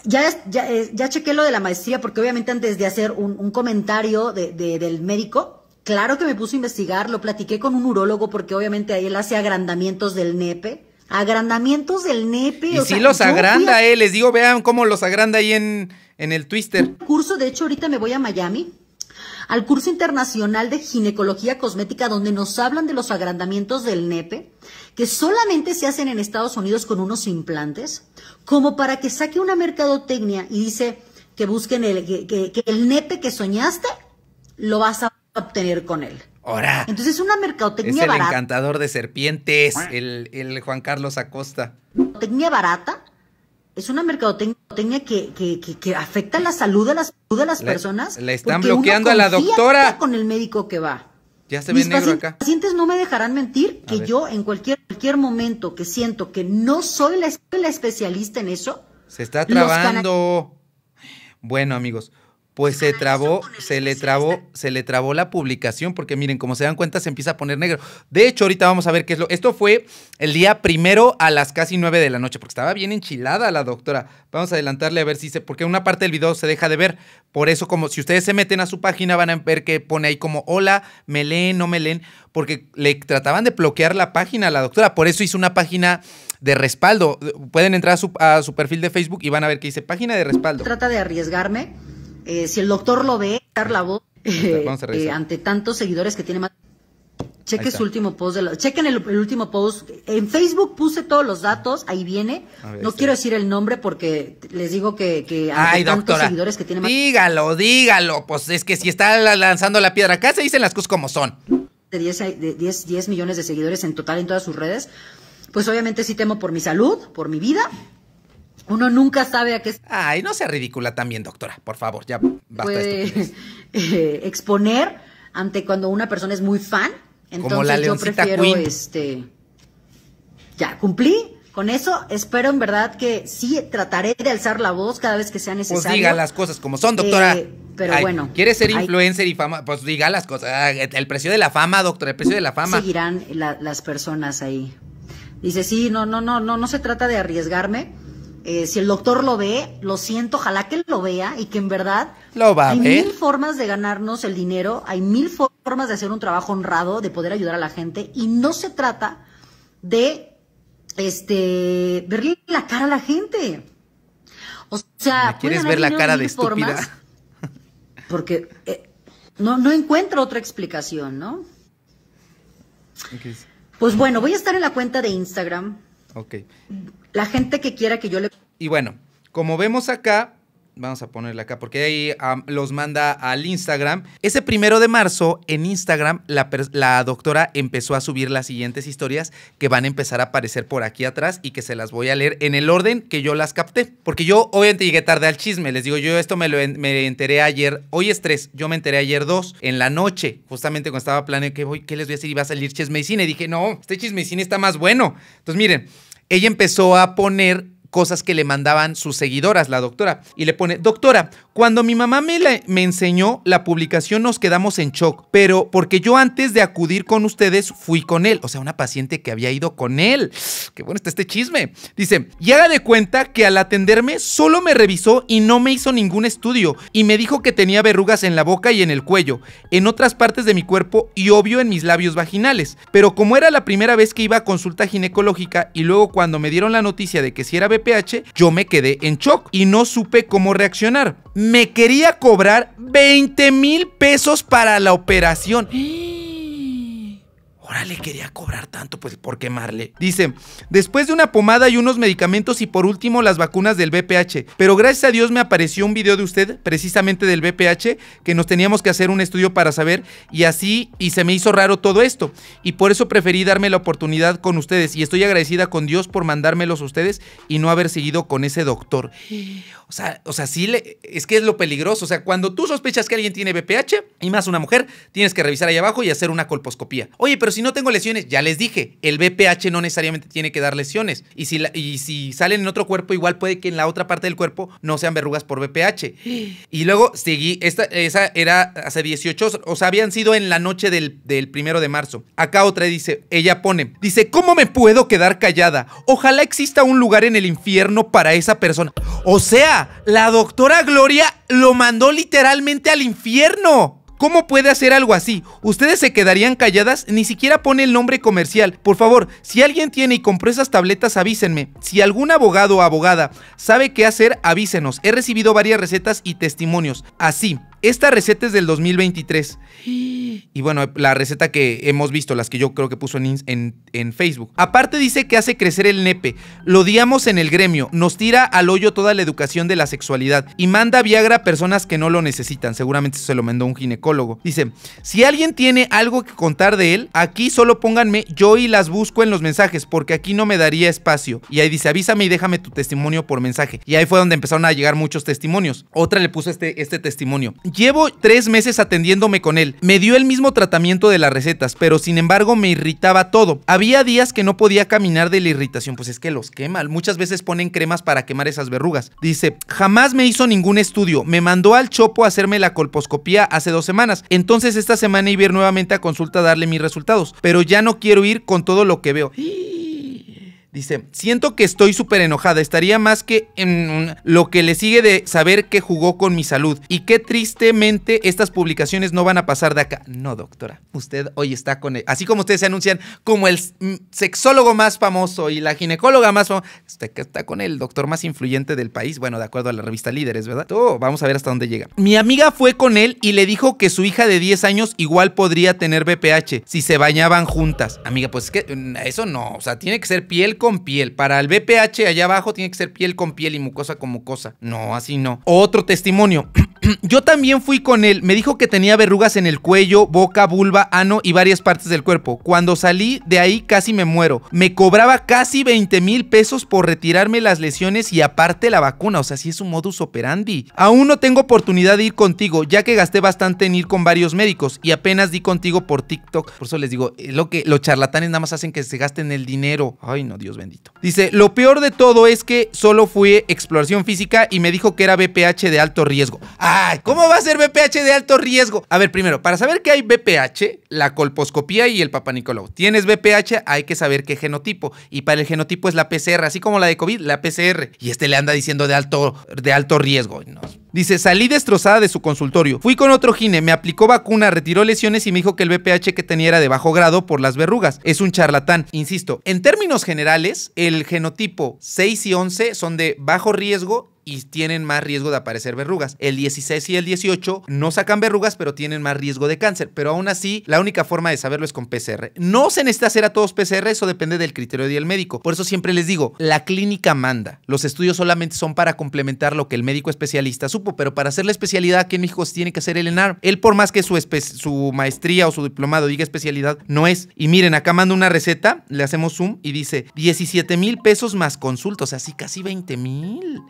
Ya, ya, chequé lo de la maestría, porque obviamente antes de hacer un, comentario del médico, claro que me puso a investigar, lo platiqué con un urólogo, porque obviamente ahí él hace agrandamientos del nepe agrandamientos del nepe. Y si los agranda, eh, les digo, vean cómo los agranda ahí en, en el twister. Curso, de hecho, ahorita me voy a Miami al curso internacional de ginecología cosmética donde nos hablan de los agrandamientos del nepe, que solamente se hacen en Estados Unidos con unos implantes, como para que saque una mercadotecnia y dice que busquen el, que el nepe que soñaste, lo vas a obtener con él. Entonces es una mercadotecnia barata. Es el encantador de serpientes, el, el, Juan Carlos Acosta. Mercadotecnia barata es una mercadotecnia que, que, que, afecta la salud de las, de las personas. La están bloqueando a la doctora. Con el médico que va. Ya se ve negro acá. pacientes no me dejarán mentir que yo en cualquier, cualquier momento que siento que no soy la, la especialista en eso. Se está trabando. Bueno, amigos, pues se ah, trabó, se le trabó, se le trabó la publicación, porque miren, como se dan cuenta, se empieza a poner negro. De hecho, ahorita vamos a ver qué es lo. Esto fue el día primero a las casi nueve de la noche, porque estaba bien enchilada la doctora. Vamos a adelantarle a ver si se. Porque una parte del video se deja de ver. Por eso, como si ustedes se meten a su página, van a ver que pone ahí como hola, me leen, no me leen. Porque le trataban de bloquear la página a la doctora. Por eso hizo una página de respaldo. Pueden entrar a su, a su perfil de Facebook y van a ver que dice página de respaldo. Trata de arriesgarme eh, si el doctor lo ve, dar la voz [laughs] eh, eh, ante tantos seguidores que tiene más. Cheque su último post. Chequen el, último post. En Facebook puse todos los datos, ahí viene. no quiero decir el nombre porque les digo que, hay tantos seguidores que tiene más. Dígalo, dígalo. Pues es que si está lanzando la piedra acá, se dicen las cosas como son. De 10, 10 millones de seguidores en total en todas sus redes. Pues obviamente sí temo por mi salud, por mi vida uno nunca sabe a qué. Ay, no sea ridícula también, doctora. Por favor, ya basta pues, esto. [laughs] Eh, exponer ante cuando una persona es muy fan. Entonces Como la yo prefiero este. Ya, cumplí. Con eso espero en verdad que sí trataré de alzar la voz cada vez que sea pues necesario. Pues diga las cosas como son, doctora. Eh, pero bueno. ¿Quiere ser influencer y fama? Pues diga las cosas. el precio de la fama, doctora, el precio de la fama. Seguirán las personas ahí. Dice, sí, no, no, no, no, no se trata de arriesgarme eh, si el doctor lo ve, lo siento, ojalá que lo vea y que en verdad lo va hay mil formas de ganarnos el dinero, hay mil formas de hacer un trabajo honrado, de poder ayudar a la gente y no se trata de este verle la cara a la gente. O sea, quieres ver la cara de estúpida? [laughs] Porque eh, no, no encuentro otra explicación, ¿no? Pues bueno, voy a estar en la cuenta de Instagram. Ok la gente que quiera que yo le... Y bueno, como vemos acá, vamos a ponerla acá porque ahí los manda al Instagram. Ese primero de marzo en Instagram la, doctora empezó a subir las siguientes historias que van a empezar a aparecer por aquí atrás y que se las voy a leer en el orden que yo las capté. Porque yo obviamente llegué tarde al chisme, les digo, yo esto me, lo me enteré ayer, hoy es 3, yo me enteré ayer 2, en la noche, justamente cuando estaba planeando que qué les voy a decir, iba a salir chisme y cine. Dije, no, este chisme y cine está más bueno. Entonces miren ella empezó a poner cosas que le mandaban sus seguidoras, la doctora. Y le pone, doctora, cuando mi mamá me, me enseñó la publicación nos quedamos en shock, pero porque yo antes de acudir con ustedes fui con él, o sea, una paciente que había ido con él. [sighs] Qué bueno está este chisme. Dice, y haga de cuenta que al atenderme solo me revisó y no me hizo ningún estudio y me dijo que tenía verrugas en la boca y en el cuello, en otras partes de mi cuerpo y obvio en mis labios vaginales. Pero como era la primera vez que iba a consulta ginecológica y luego cuando me dieron la noticia de que si era bebé, yo me quedé en shock y no supe cómo reaccionar. Me quería cobrar 20 mil pesos para la operación ahora le quería cobrar tanto, pues por quemarle. Dice, después de una pomada y unos medicamentos y por último las vacunas del BPH. Pero gracias a Dios me apareció un video de usted, precisamente del BPH, que nos teníamos que hacer un estudio para saber y así, y se me hizo raro todo esto. Y por eso preferí darme la oportunidad con ustedes y estoy agradecida con Dios por mandármelos a ustedes y no haber seguido con ese doctor. O sea, o sea, sí, le, es que es lo peligroso. O sea, cuando tú sospechas que alguien tiene BPH y más una mujer, tienes que revisar ahí abajo y hacer una colposcopía. Oye, pero si si no tengo lesiones, ya les dije, el BPH no necesariamente tiene que dar lesiones. Y si, salen en otro cuerpo, igual puede que en la otra parte del cuerpo no sean verrugas por BPH. [gasps] Y luego seguí, esta, esa era hace 18, o sea, habían sido en la noche del, del primero de marzo. Acá otra dice, ella pone, dice, ¿cómo me puedo quedar callada? Ojalá exista un lugar en el infierno para esa persona. O sea, la doctora Gloria lo mandó literalmente al infierno. ¿Cómo puede hacer algo así? ¿Ustedes se quedarían calladas? Ni siquiera pone el nombre comercial. Por favor, si alguien tiene y compró esas tabletas, avísenme. Si algún abogado o abogada sabe qué hacer, avísenos. He recibido varias recetas y testimonios. Así, esta receta es del 2023. [gasps] Y bueno, la receta que hemos visto, las que yo creo que puso en, Facebook. Aparte dice que hace crecer el nepe. Lo odiamos en el gremio. Nos tira al hoyo toda la educación de la sexualidad. Y manda Viagra a personas que no lo necesitan. Seguramente se lo mandó un ginecólogo Dice, si alguien tiene algo que contar de él, aquí solo pónganme yo y las busco en los mensajes porque aquí no me daría espacio. Y ahí dice, avísame y déjame tu testimonio por mensaje. Y ahí fue donde empezaron a llegar muchos testimonios. Otra le puso este, este testimonio. Llevo tres meses atendiéndome con él. Me dio el mismo tratamiento de las recetas, pero sin embargo me irritaba todo. Había días que no podía caminar de la irritación, pues es que los quema. Muchas veces ponen cremas para quemar esas verrugas. Dice, jamás me hizo ningún estudio. Me mandó al chopo a hacerme la colposcopía hace dos semanas entonces esta semana iba ir nuevamente a consulta a darle mis resultados, pero ya no quiero ir con todo lo que veo. Dice, siento que estoy súper enojada, estaría más que en lo que le sigue de saber que jugó con mi salud y que tristemente estas publicaciones no van a pasar de acá. No, doctora, usted hoy está con, él. así como ustedes se anuncian como el sexólogo más famoso y la ginecóloga más famosa, usted que está con el doctor más influyente del país, bueno, de acuerdo a la revista Líderes, ¿verdad? vamos a ver hasta dónde llega. Mi amiga fue con él y le dijo que su hija de 10 años igual podría tener BPH si se bañaban juntas. Amiga, pues es que mm, eso no, o sea, tiene que ser piel con piel. Para el BPH allá abajo tiene que ser piel con piel y mucosa con mucosa. No, así no. Otro testimonio. [clears throat] Yo también fui con él. Me dijo que tenía verrugas en el cuello, boca, vulva, ano y varias partes del cuerpo. Cuando salí de ahí casi me muero. Me cobraba casi 20 mil pesos por retirarme las lesiones y aparte la vacuna. O sea, si es un modus operandi. Aún no tengo oportunidad de ir contigo, ya que gasté bastante en ir con varios médicos y apenas di contigo por TikTok. Por eso les digo, eh, lo que los charlatanes nada más hacen que se gasten el dinero. Ay, no, Dios bendito. Dice, lo peor de todo es que solo fui exploración física y me dijo que era BPH de alto riesgo. ¡Ay! ¿Cómo va a ser BPH de alto riesgo? A ver, primero, para saber que hay BPH, la colposcopía y el papá Nicolau. Tienes BPH, hay que saber qué genotipo. Y para el genotipo es la PCR, así como la de COVID, la PCR. Y este le anda diciendo de alto, de alto riesgo. Dice, salí destrozada de su consultorio. Fui con otro gine, me aplicó vacuna, retiró lesiones y me dijo que el BPH que tenía era de bajo grado por las verrugas. Es un charlatán. Insisto, en términos generales, el genotipo 6 y 11 son de bajo riesgo y tienen más riesgo de aparecer verrugas. El 16 y el 18 no sacan verrugas, pero tienen más riesgo de cáncer. Pero aún así, la única forma de saberlo es con PCR. No se necesita hacer a todos PCR, eso depende del criterio del médico. Por eso siempre les digo, la clínica manda. Los estudios solamente son para complementar lo que el médico especialista supo, pero para hacer la especialidad ¿qué en hijos tiene que hacer el ENAR. Él, por más que su, su maestría o su diplomado diga especialidad, no es. Y miren, acá manda una receta, le hacemos zoom y dice 17 mil pesos más consultas, así casi 20 mil.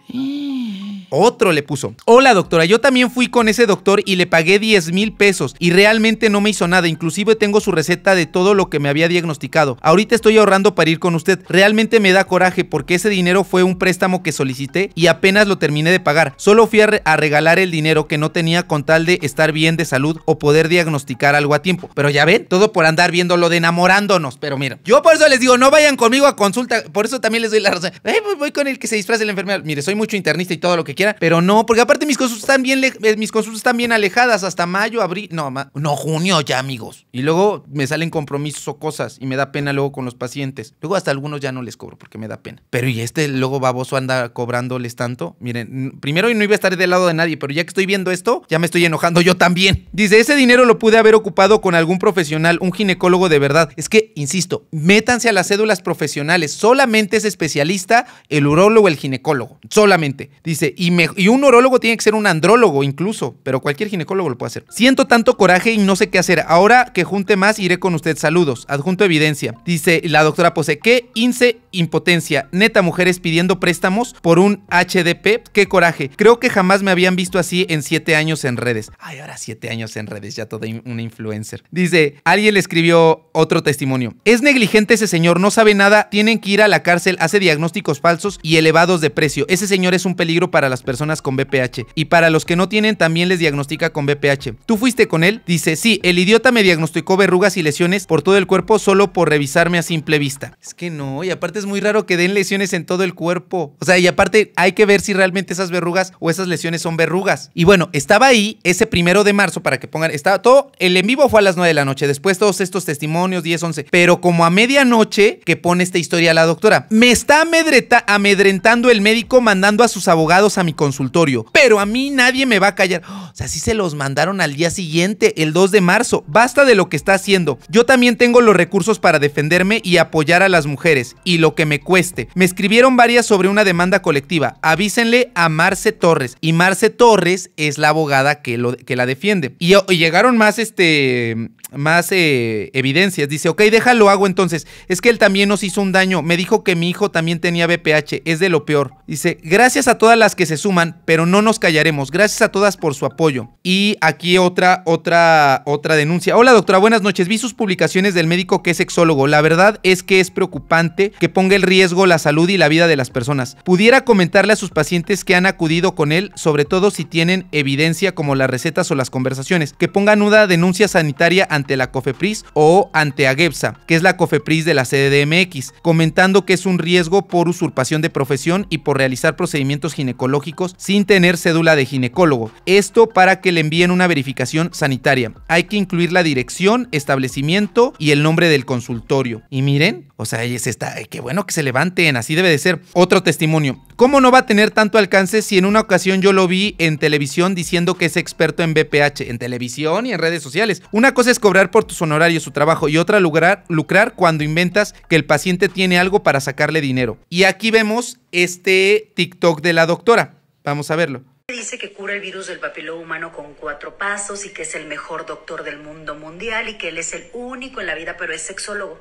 Otro le puso. Hola doctora, yo también fui con ese doctor y le pagué 10 mil pesos y realmente no me hizo nada. Inclusive tengo su receta de todo lo que me había diagnosticado. Ahorita estoy ahorrando para ir con usted. Realmente me da coraje porque ese dinero fue un préstamo que solicité y apenas lo terminé de pagar. Solo fui a, regalar el dinero que no tenía con tal de estar bien de salud o poder diagnosticar algo a tiempo. Pero ya ven, todo por andar viéndolo de enamorándonos. Pero mira, yo por eso les digo, no vayan conmigo a consulta. Por eso también les doy la razón. voy con el que se disfraza la enfermero. Mire, soy mucho interesante y todo lo que quiera, pero no, porque aparte mis consultas están bien, eh, mis cosas están bien alejadas hasta mayo, abril, no, no, junio ya, amigos. Y luego me salen compromisos o cosas y me da pena luego con los pacientes. Luego hasta algunos ya no les cobro porque me da pena. Pero y este luego baboso anda cobrándoles tanto. Miren, primero no iba a estar del lado de nadie, pero ya que estoy viendo esto, ya me estoy enojando yo también. Dice, ese dinero lo pude haber ocupado con algún profesional, un ginecólogo de verdad. Es que, insisto, métanse a las cédulas profesionales. Solamente es especialista el urólogo, el ginecólogo. Solamente. Dice, y, un urólogo tiene que ser un andrólogo incluso, pero cualquier ginecólogo lo puede hacer. Siento tanto coraje y no sé qué hacer. Ahora que junte más, iré con usted. Saludos. Adjunto evidencia. Dice la doctora Pose, qué ince impotencia. Neta, mujeres pidiendo préstamos por un HDP. Qué coraje. Creo que jamás me habían visto así en siete años en redes. Ay, ahora siete años en redes, ya todo una influencer. Dice, alguien le escribió otro testimonio. Es negligente ese señor, no sabe nada, tienen que ir a la cárcel, hace diagnósticos falsos y elevados de precio. Ese señor es un un peligro para las personas con BPH. Y para los que no tienen, también les diagnostica con BPH. ¿Tú fuiste con él? Dice, sí, el idiota me diagnosticó verrugas y lesiones por todo el cuerpo solo por revisarme a simple vista. Es que no, y aparte es muy raro que den lesiones en todo el cuerpo. O sea, y aparte hay que ver si realmente esas verrugas o esas lesiones son verrugas. Y bueno, estaba ahí ese primero de marzo para que pongan, estaba todo, el en vivo fue a las 9 de la noche, después todos estos testimonios, 10, 11, pero como a medianoche que pone esta historia la doctora, me está amedreta amedrentando el médico mandando a sus abogados a mi consultorio, pero a mí nadie me va a callar. O sea, si se los mandaron al día siguiente, el 2 de marzo. Basta de lo que está haciendo. Yo también tengo los recursos para defenderme y apoyar a las mujeres, y lo que me cueste. Me escribieron varias sobre una demanda colectiva. Avísenle a Marce Torres, y Marce Torres es la abogada que, que la defiende. Y, llegaron más, este, más eh, evidencias. Dice, ok, déjalo, hago entonces. Es que él también nos hizo un daño. Me dijo que mi hijo también tenía BPH. Es de lo peor. Dice, gracias a a todas las que se suman, pero no nos callaremos. Gracias a todas por su apoyo. Y aquí otra, otra, otra denuncia. Hola doctora, buenas noches. Vi sus publicaciones del médico que es sexólogo. La verdad es que es preocupante que ponga en riesgo la salud y la vida de las personas. Pudiera comentarle a sus pacientes que han acudido con él, sobre todo si tienen evidencia como las recetas o las conversaciones, que pongan una denuncia sanitaria ante la COFEPRIS o ante AGEPSA, que es la COFEPRIS de la CDMX, comentando que es un riesgo por usurpación de profesión y por realizar procedimientos ginecológicos sin tener cédula de ginecólogo. Esto para que le envíen una verificación sanitaria. Hay que incluir la dirección, establecimiento y el nombre del consultorio. Y miren, o sea, es está, qué bueno que se levanten, así debe de ser. Otro testimonio. ¿Cómo no va a tener tanto alcance si en una ocasión yo lo vi en televisión diciendo que es experto en BPH, en televisión y en redes sociales? Una cosa es cobrar por tus honorarios su trabajo y otra lucrar, lucrar cuando inventas que el paciente tiene algo para sacarle dinero. Y aquí vemos este TikTok de la doctora. Vamos a verlo dice que cura el virus del papiloma humano con cuatro pasos y que es el mejor doctor del mundo mundial y que él es el único en la vida, pero es sexólogo.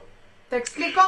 Te explico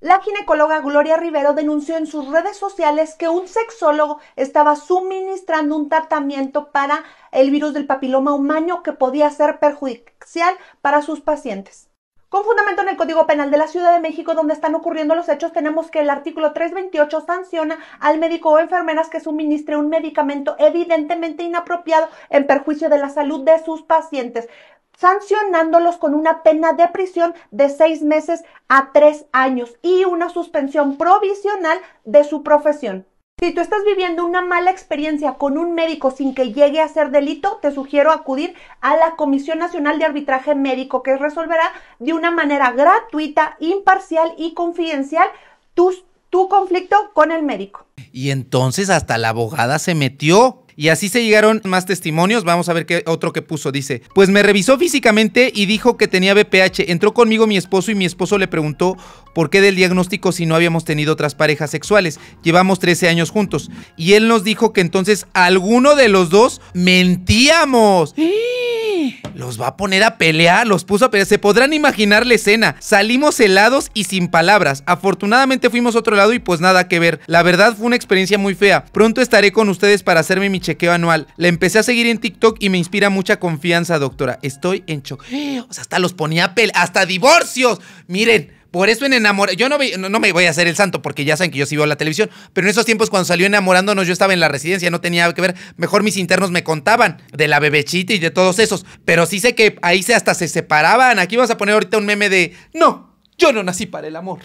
La ginecóloga Gloria Rivero denunció en sus redes sociales que un sexólogo estaba suministrando un tratamiento para el virus del papiloma humano que podía ser perjudicial para sus pacientes. Con fundamento en el Código Penal de la Ciudad de México, donde están ocurriendo los hechos, tenemos que el artículo 328 sanciona al médico o enfermeras que suministre un medicamento evidentemente inapropiado en perjuicio de la salud de sus pacientes sancionándolos con una pena de prisión de seis meses a tres años y una suspensión provisional de su profesión. Si tú estás viviendo una mala experiencia con un médico sin que llegue a ser delito, te sugiero acudir a la Comisión Nacional de Arbitraje Médico, que resolverá de una manera gratuita, imparcial y confidencial tu conflicto con el médico. Y entonces hasta la abogada se metió. Y así se llegaron más testimonios. Vamos a ver qué otro que puso. Dice, pues me revisó físicamente y dijo que tenía BPH. Entró conmigo mi esposo y mi esposo le preguntó por qué del diagnóstico si no habíamos tenido otras parejas sexuales. Llevamos 13 años juntos. Y él nos dijo que entonces alguno de los dos mentíamos. ¡Eh! Los va a poner a pelear, los puso a pelear. Se podrán imaginar la escena. Salimos helados y sin palabras. Afortunadamente fuimos a otro lado y pues nada que ver. La verdad fue una experiencia muy fea. Pronto estaré con ustedes para hacerme mi chequeo anual. La empecé a seguir en TikTok y me inspira mucha confianza, doctora. Estoy en shock. [gasps] O sea, hasta los ponía pel, hasta divorcios. Miren. Por eso en enamor... yo no, me voy a hacer el santo porque ya saben que yo sí veo la televisión, pero en esos tiempos cuando salió Enamorándonos yo estaba en la residencia, no tenía que ver, mejor mis internos me contaban de la bebechita y de todos esos, pero sí sé que ahí se hasta se separaban, aquí vamos a poner ahorita un meme de, no, yo no nací para el amor.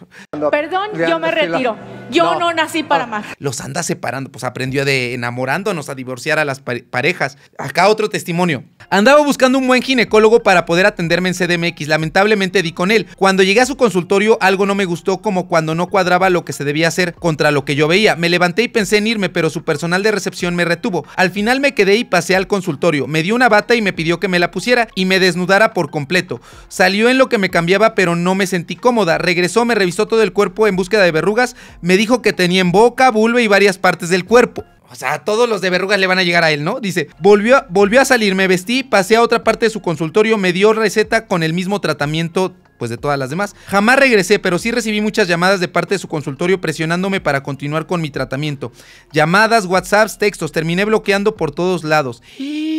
Perdón, yo me retiro. Yo no, nací para ah, más. Los anda separando, pues aprendió de enamorándonos a divorciar a las parejas. Acá otro testimonio. Andaba buscando un buen ginecólogo para poder atenderme en CDMX. Lamentablemente di con él. Cuando llegué a su consultorio, algo no me gustó, como cuando no cuadraba lo que se debía hacer contra lo que yo veía. Me levanté y pensé en irme, pero su personal de recepción me retuvo. Al final me quedé y pasé al consultorio. Me dio una bata y me pidió que me la pusiera y me desnudara por completo. Salió en lo que me cambiaba, pero no me sentí cómoda. Regresó, me revisó todo el cuerpo en búsqueda de verrugas. Me dijo que tenía en boca, vulva y varias partes del cuerpo. O sea, todos los de verrugas le van a llegar a él, ¿no? Dice, volvió, volvió a salir, me vestí, pasé a otra parte de su consultorio, me dio receta con el mismo tratamiento pues de todas las demás. Jamás regresé, pero sí recibí muchas llamadas de parte de su consultorio presionándome para continuar con mi tratamiento. Llamadas, WhatsApps, textos, terminé bloqueando por todos lados. [gasps]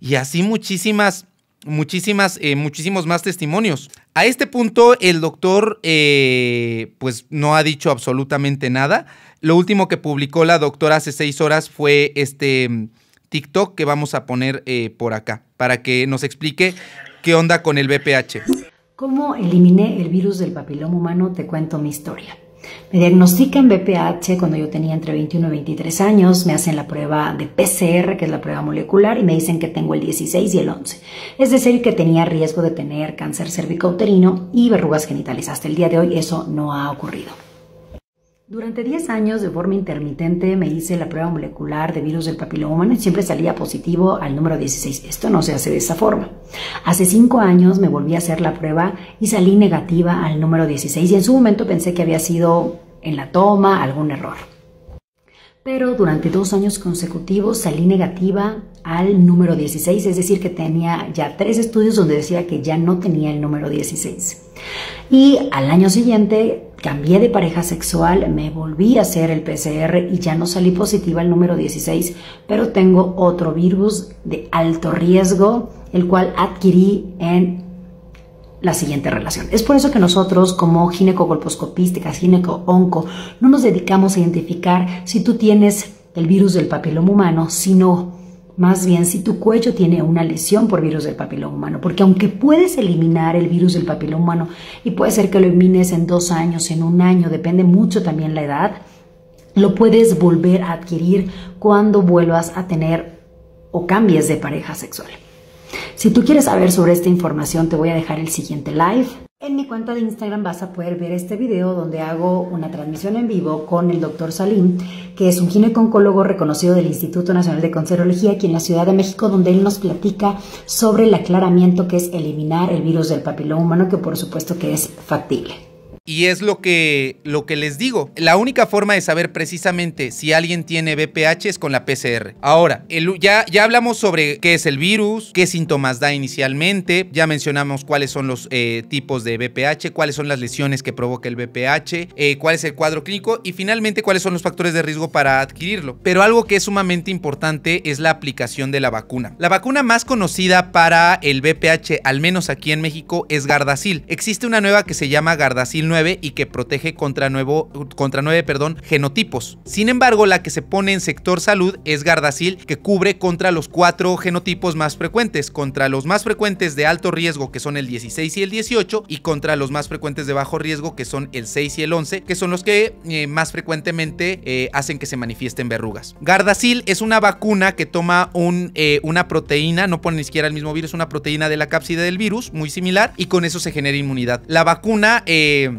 Y así muchísimas muchísimas, eh, muchísimos más testimonios. A este punto el doctor eh, pues no ha dicho absolutamente nada. Lo último que publicó la doctora hace seis horas fue este mm, TikTok que vamos a poner eh, por acá para que nos explique qué onda con el BPH. ¿Cómo eliminé el virus del papiloma humano? Te cuento mi historia. Me diagnostican BPH cuando yo tenía entre 21 y 23 años, me hacen la prueba de PCR, que es la prueba molecular, y me dicen que tengo el 16 y el 11. Es decir, que tenía riesgo de tener cáncer cervicouterino y verrugas genitales. Hasta el día de hoy eso no ha ocurrido. Durante 10 años, de forma intermitente, me hice la prueba molecular de virus del papiloma y siempre salía positivo al número 16. Esto no se hace de esa forma. Hace 5 años me volví a hacer la prueba y salí negativa al número 16 y en su momento pensé que había sido en la toma algún error pero durante dos años consecutivos salí negativa al número 16, es decir, que tenía ya tres estudios donde decía que ya no tenía el número 16. Y al año siguiente cambié de pareja sexual, me volví a hacer el PCR y ya no salí positiva al número 16, pero tengo otro virus de alto riesgo, el cual adquirí en la siguiente relación. Es por eso que nosotros como ginecogolposcopísticas, gineco-onco, no nos dedicamos a identificar si tú tienes el virus del papiloma humano, sino más bien si tu cuello tiene una lesión por virus del papiloma humano, porque aunque puedes eliminar el virus del papiloma humano y puede ser que lo elimines en dos años, en un año, depende mucho también la edad, lo puedes volver a adquirir cuando vuelvas a tener o cambies de pareja sexual. Si tú quieres saber sobre esta información, te voy a dejar el siguiente live. En mi cuenta de Instagram vas a poder ver este video donde hago una transmisión en vivo con el doctor Salim, que es un ginecólogo reconocido del Instituto Nacional de Concerología aquí en la Ciudad de México, donde él nos platica sobre el aclaramiento que es eliminar el virus del papiloma humano, que por supuesto que es factible. Y es lo que, lo que les digo. La única forma de saber precisamente si alguien tiene BPH es con la PCR. Ahora, ya, hablamos sobre qué es el virus, qué síntomas da inicialmente, ya mencionamos cuáles son los eh, tipos de BPH, cuáles son las lesiones que provoca el BPH, eh, cuál es el cuadro clínico y finalmente cuáles son los factores de riesgo para adquirirlo. Pero algo que es sumamente importante es la aplicación de la vacuna. La vacuna más conocida para el BPH, al menos aquí en México, es Gardasil. Existe una nueva que se llama Gardasil 9 y que protege contra, nuevo, contra 9 perdón, genotipos. Sin embargo, la que se pone en sector salud es Gardasil, que cubre contra los cuatro genotipos más frecuentes, contra los más frecuentes de alto riesgo, que son el 16 y el 18, y contra los más frecuentes de bajo riesgo, que son el 6 y el 11, que son los que eh, más frecuentemente eh, hacen que se manifiesten verrugas. Gardasil es una vacuna que toma un, eh, una proteína, no pone ni siquiera el mismo virus, una proteína de la cápside del virus, muy similar, y con eso se genera inmunidad. La vacuna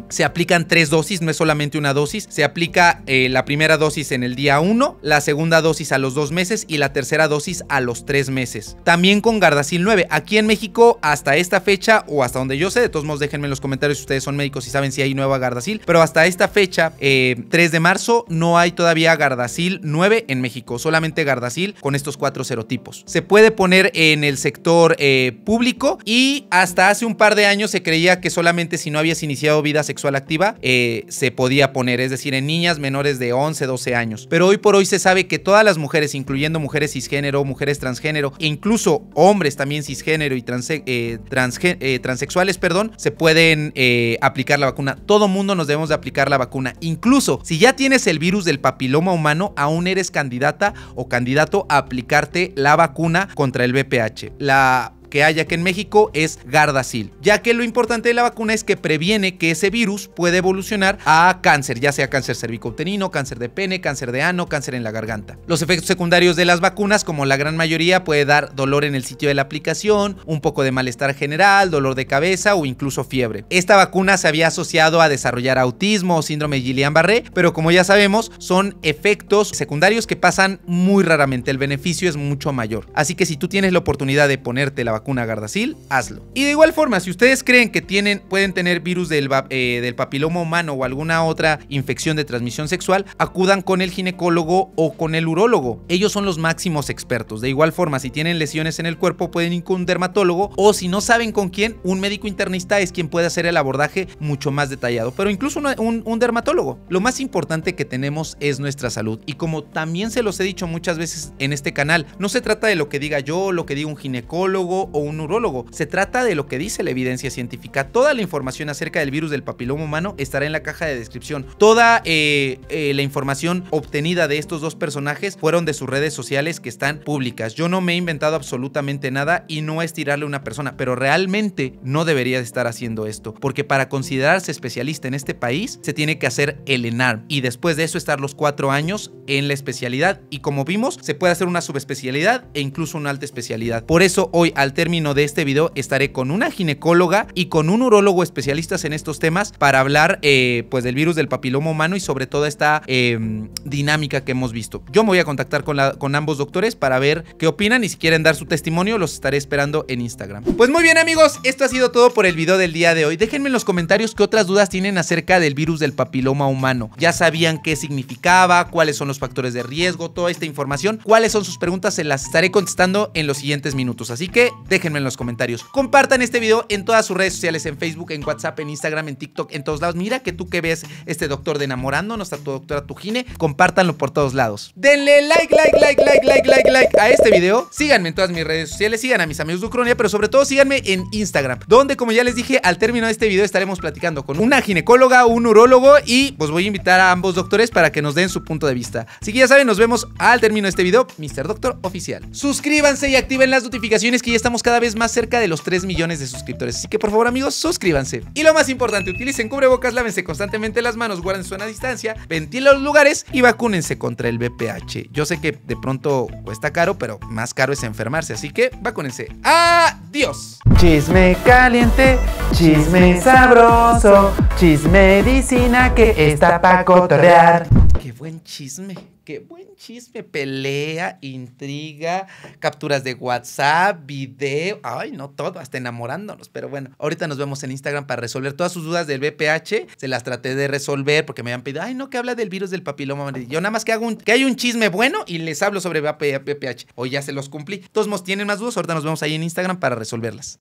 se aplican tres dosis, no es solamente una dosis. Se aplica eh, la primera dosis en el día 1, la segunda dosis a los dos meses y la tercera dosis a los tres meses. También con Gardasil 9. Aquí en México, hasta esta fecha o hasta donde yo sé, de todos modos déjenme en los comentarios si ustedes son médicos y saben si hay nueva Gardasil, pero hasta esta fecha, 3 eh, de marzo, no hay todavía Gardasil 9 en México, solamente Gardasil con estos cuatro serotipos. Se puede poner en el sector eh, público y hasta hace un par de años se creía que solamente si no habías iniciado vida sexual activa eh, se podía poner, es decir, en niñas menores de 11, 12 años. Pero hoy por hoy se sabe que todas las mujeres, incluyendo mujeres cisgénero, mujeres transgénero, e incluso hombres también cisgénero y eh, eh, transexuales, perdón, se pueden aplicar la vacuna. Todo mundo nos debemos de aplicar la vacuna. Incluso si ya tienes el virus del papiloma humano, aún eres candidata o candidato a aplicarte la vacuna contra el VPH. La que haya aquí en México es Gardasil, ya que lo importante de la vacuna es que previene que ese virus puede evolucionar a cáncer, ya sea cáncer cervicouterino, cáncer de pene, cáncer de ano, cáncer en la garganta. Los efectos secundarios de las vacunas, como la gran mayoría, puede dar dolor en el sitio de la aplicación, un poco de malestar general, dolor de cabeza o incluso fiebre. Esta vacuna se había asociado a desarrollar autismo o síndrome de Guillain-Barré, pero como ya sabemos, son efectos secundarios que pasan muy raramente. El beneficio es mucho mayor. Así que si tú tienes la oportunidad de ponerte la vacuna Gardasil, hazlo. Y de igual forma, si ustedes creen que tienen, pueden tener virus eh, del, papiloma humano o alguna otra infección de transmisión sexual, acudan con el ginecólogo o con el urólogo. Ellos son los máximos expertos. De igual forma, si tienen lesiones en el cuerpo, pueden ir con un dermatólogo o si no saben con quién, un médico internista es quien puede hacer el abordaje mucho más detallado. Pero incluso un dermatólogo. Lo más importante que tenemos es nuestra salud. Y como también se los he dicho muchas veces en este canal, no se trata de lo que diga yo, lo que diga un ginecólogo o un neurólogo, Se trata de lo que dice la evidencia científica. Toda la información acerca del virus del papiloma humano estará en la caja de descripción. Toda eh, eh, la información obtenida de estos dos personajes fueron de sus redes sociales que están públicas. Yo no me he inventado absolutamente nada y no es tirarle a una persona, pero realmente no debería estar haciendo esto, porque para considerarse especialista en este país se tiene que hacer el ENARM y después de eso estar los cuatro años en la especialidad y como vimos se puede hacer una subespecialidad e incluso una alta especialidad. Por eso hoy alta término de este video estaré con una ginecóloga y con un urólogo especialistas en estos temas para hablar eh, pues del virus del papiloma humano y sobre toda esta em, dinámica que hemos visto. Yo me voy a contactar con, con ambos doctores para ver qué opinan y si quieren dar su testimonio los estaré esperando en Instagram. Pues muy bien amigos, esto ha sido todo por el video del día de hoy. Déjenme en los comentarios qué otras dudas tienen acerca del virus del papiloma humano. Ya sabían qué significaba, cuáles son los factores de riesgo, toda esta información, cuáles son sus preguntas, se las estaré contestando en los siguientes minutos. Así que déjenme en los comentarios. Compartan este video en todas sus redes sociales, en Facebook, en WhatsApp, en Instagram, en TikTok, en todos lados. Mira que tú que ves este doctor de enamorándonos, a tu doctora Tujine, compártanlo por todos lados. Denle like, like, like, like, like, like, like a este video. Síganme en todas mis redes sociales, sigan a mis amigos de Ucrania, pero sobre todo síganme en Instagram, donde como ya les dije, al término de este video estaremos platicando con una ginecóloga, un urólogo y os pues, voy a invitar a ambos doctores para que nos den su punto de vista. Así que ya saben, nos vemos al término de este video, Mr. Doctor Oficial. Suscríbanse y activen las notificaciones que ya estamos cada vez más cerca de los 3 millones de suscriptores. Así que por favor amigos, suscríbanse. Y lo más importante, utilicen cubrebocas, lávense constantemente las manos, guarden suena distancia, ventilen los lugares y vacúnense contra el VPH. Yo sé que de pronto cuesta caro, pero más caro es enfermarse. Así que vacúnense. ¡Adiós! Chisme caliente, chisme sabroso, chisme medicina que está para cotorrear. ¡Qué buen chisme! buen chisme, pelea, intriga, capturas de WhatsApp, video, ay, no todo, hasta enamorándonos. Pero bueno, ahorita nos vemos en Instagram para resolver todas sus dudas del BPH. Se las traté de resolver porque me habían pedido, ay, no, que habla del virus del papiloma. Yo nada más que hago un, que hay un chisme bueno y les hablo sobre BPH. Hoy ya se los cumplí. Todos tienen más dudas, ahorita nos vemos ahí en Instagram para resolverlas.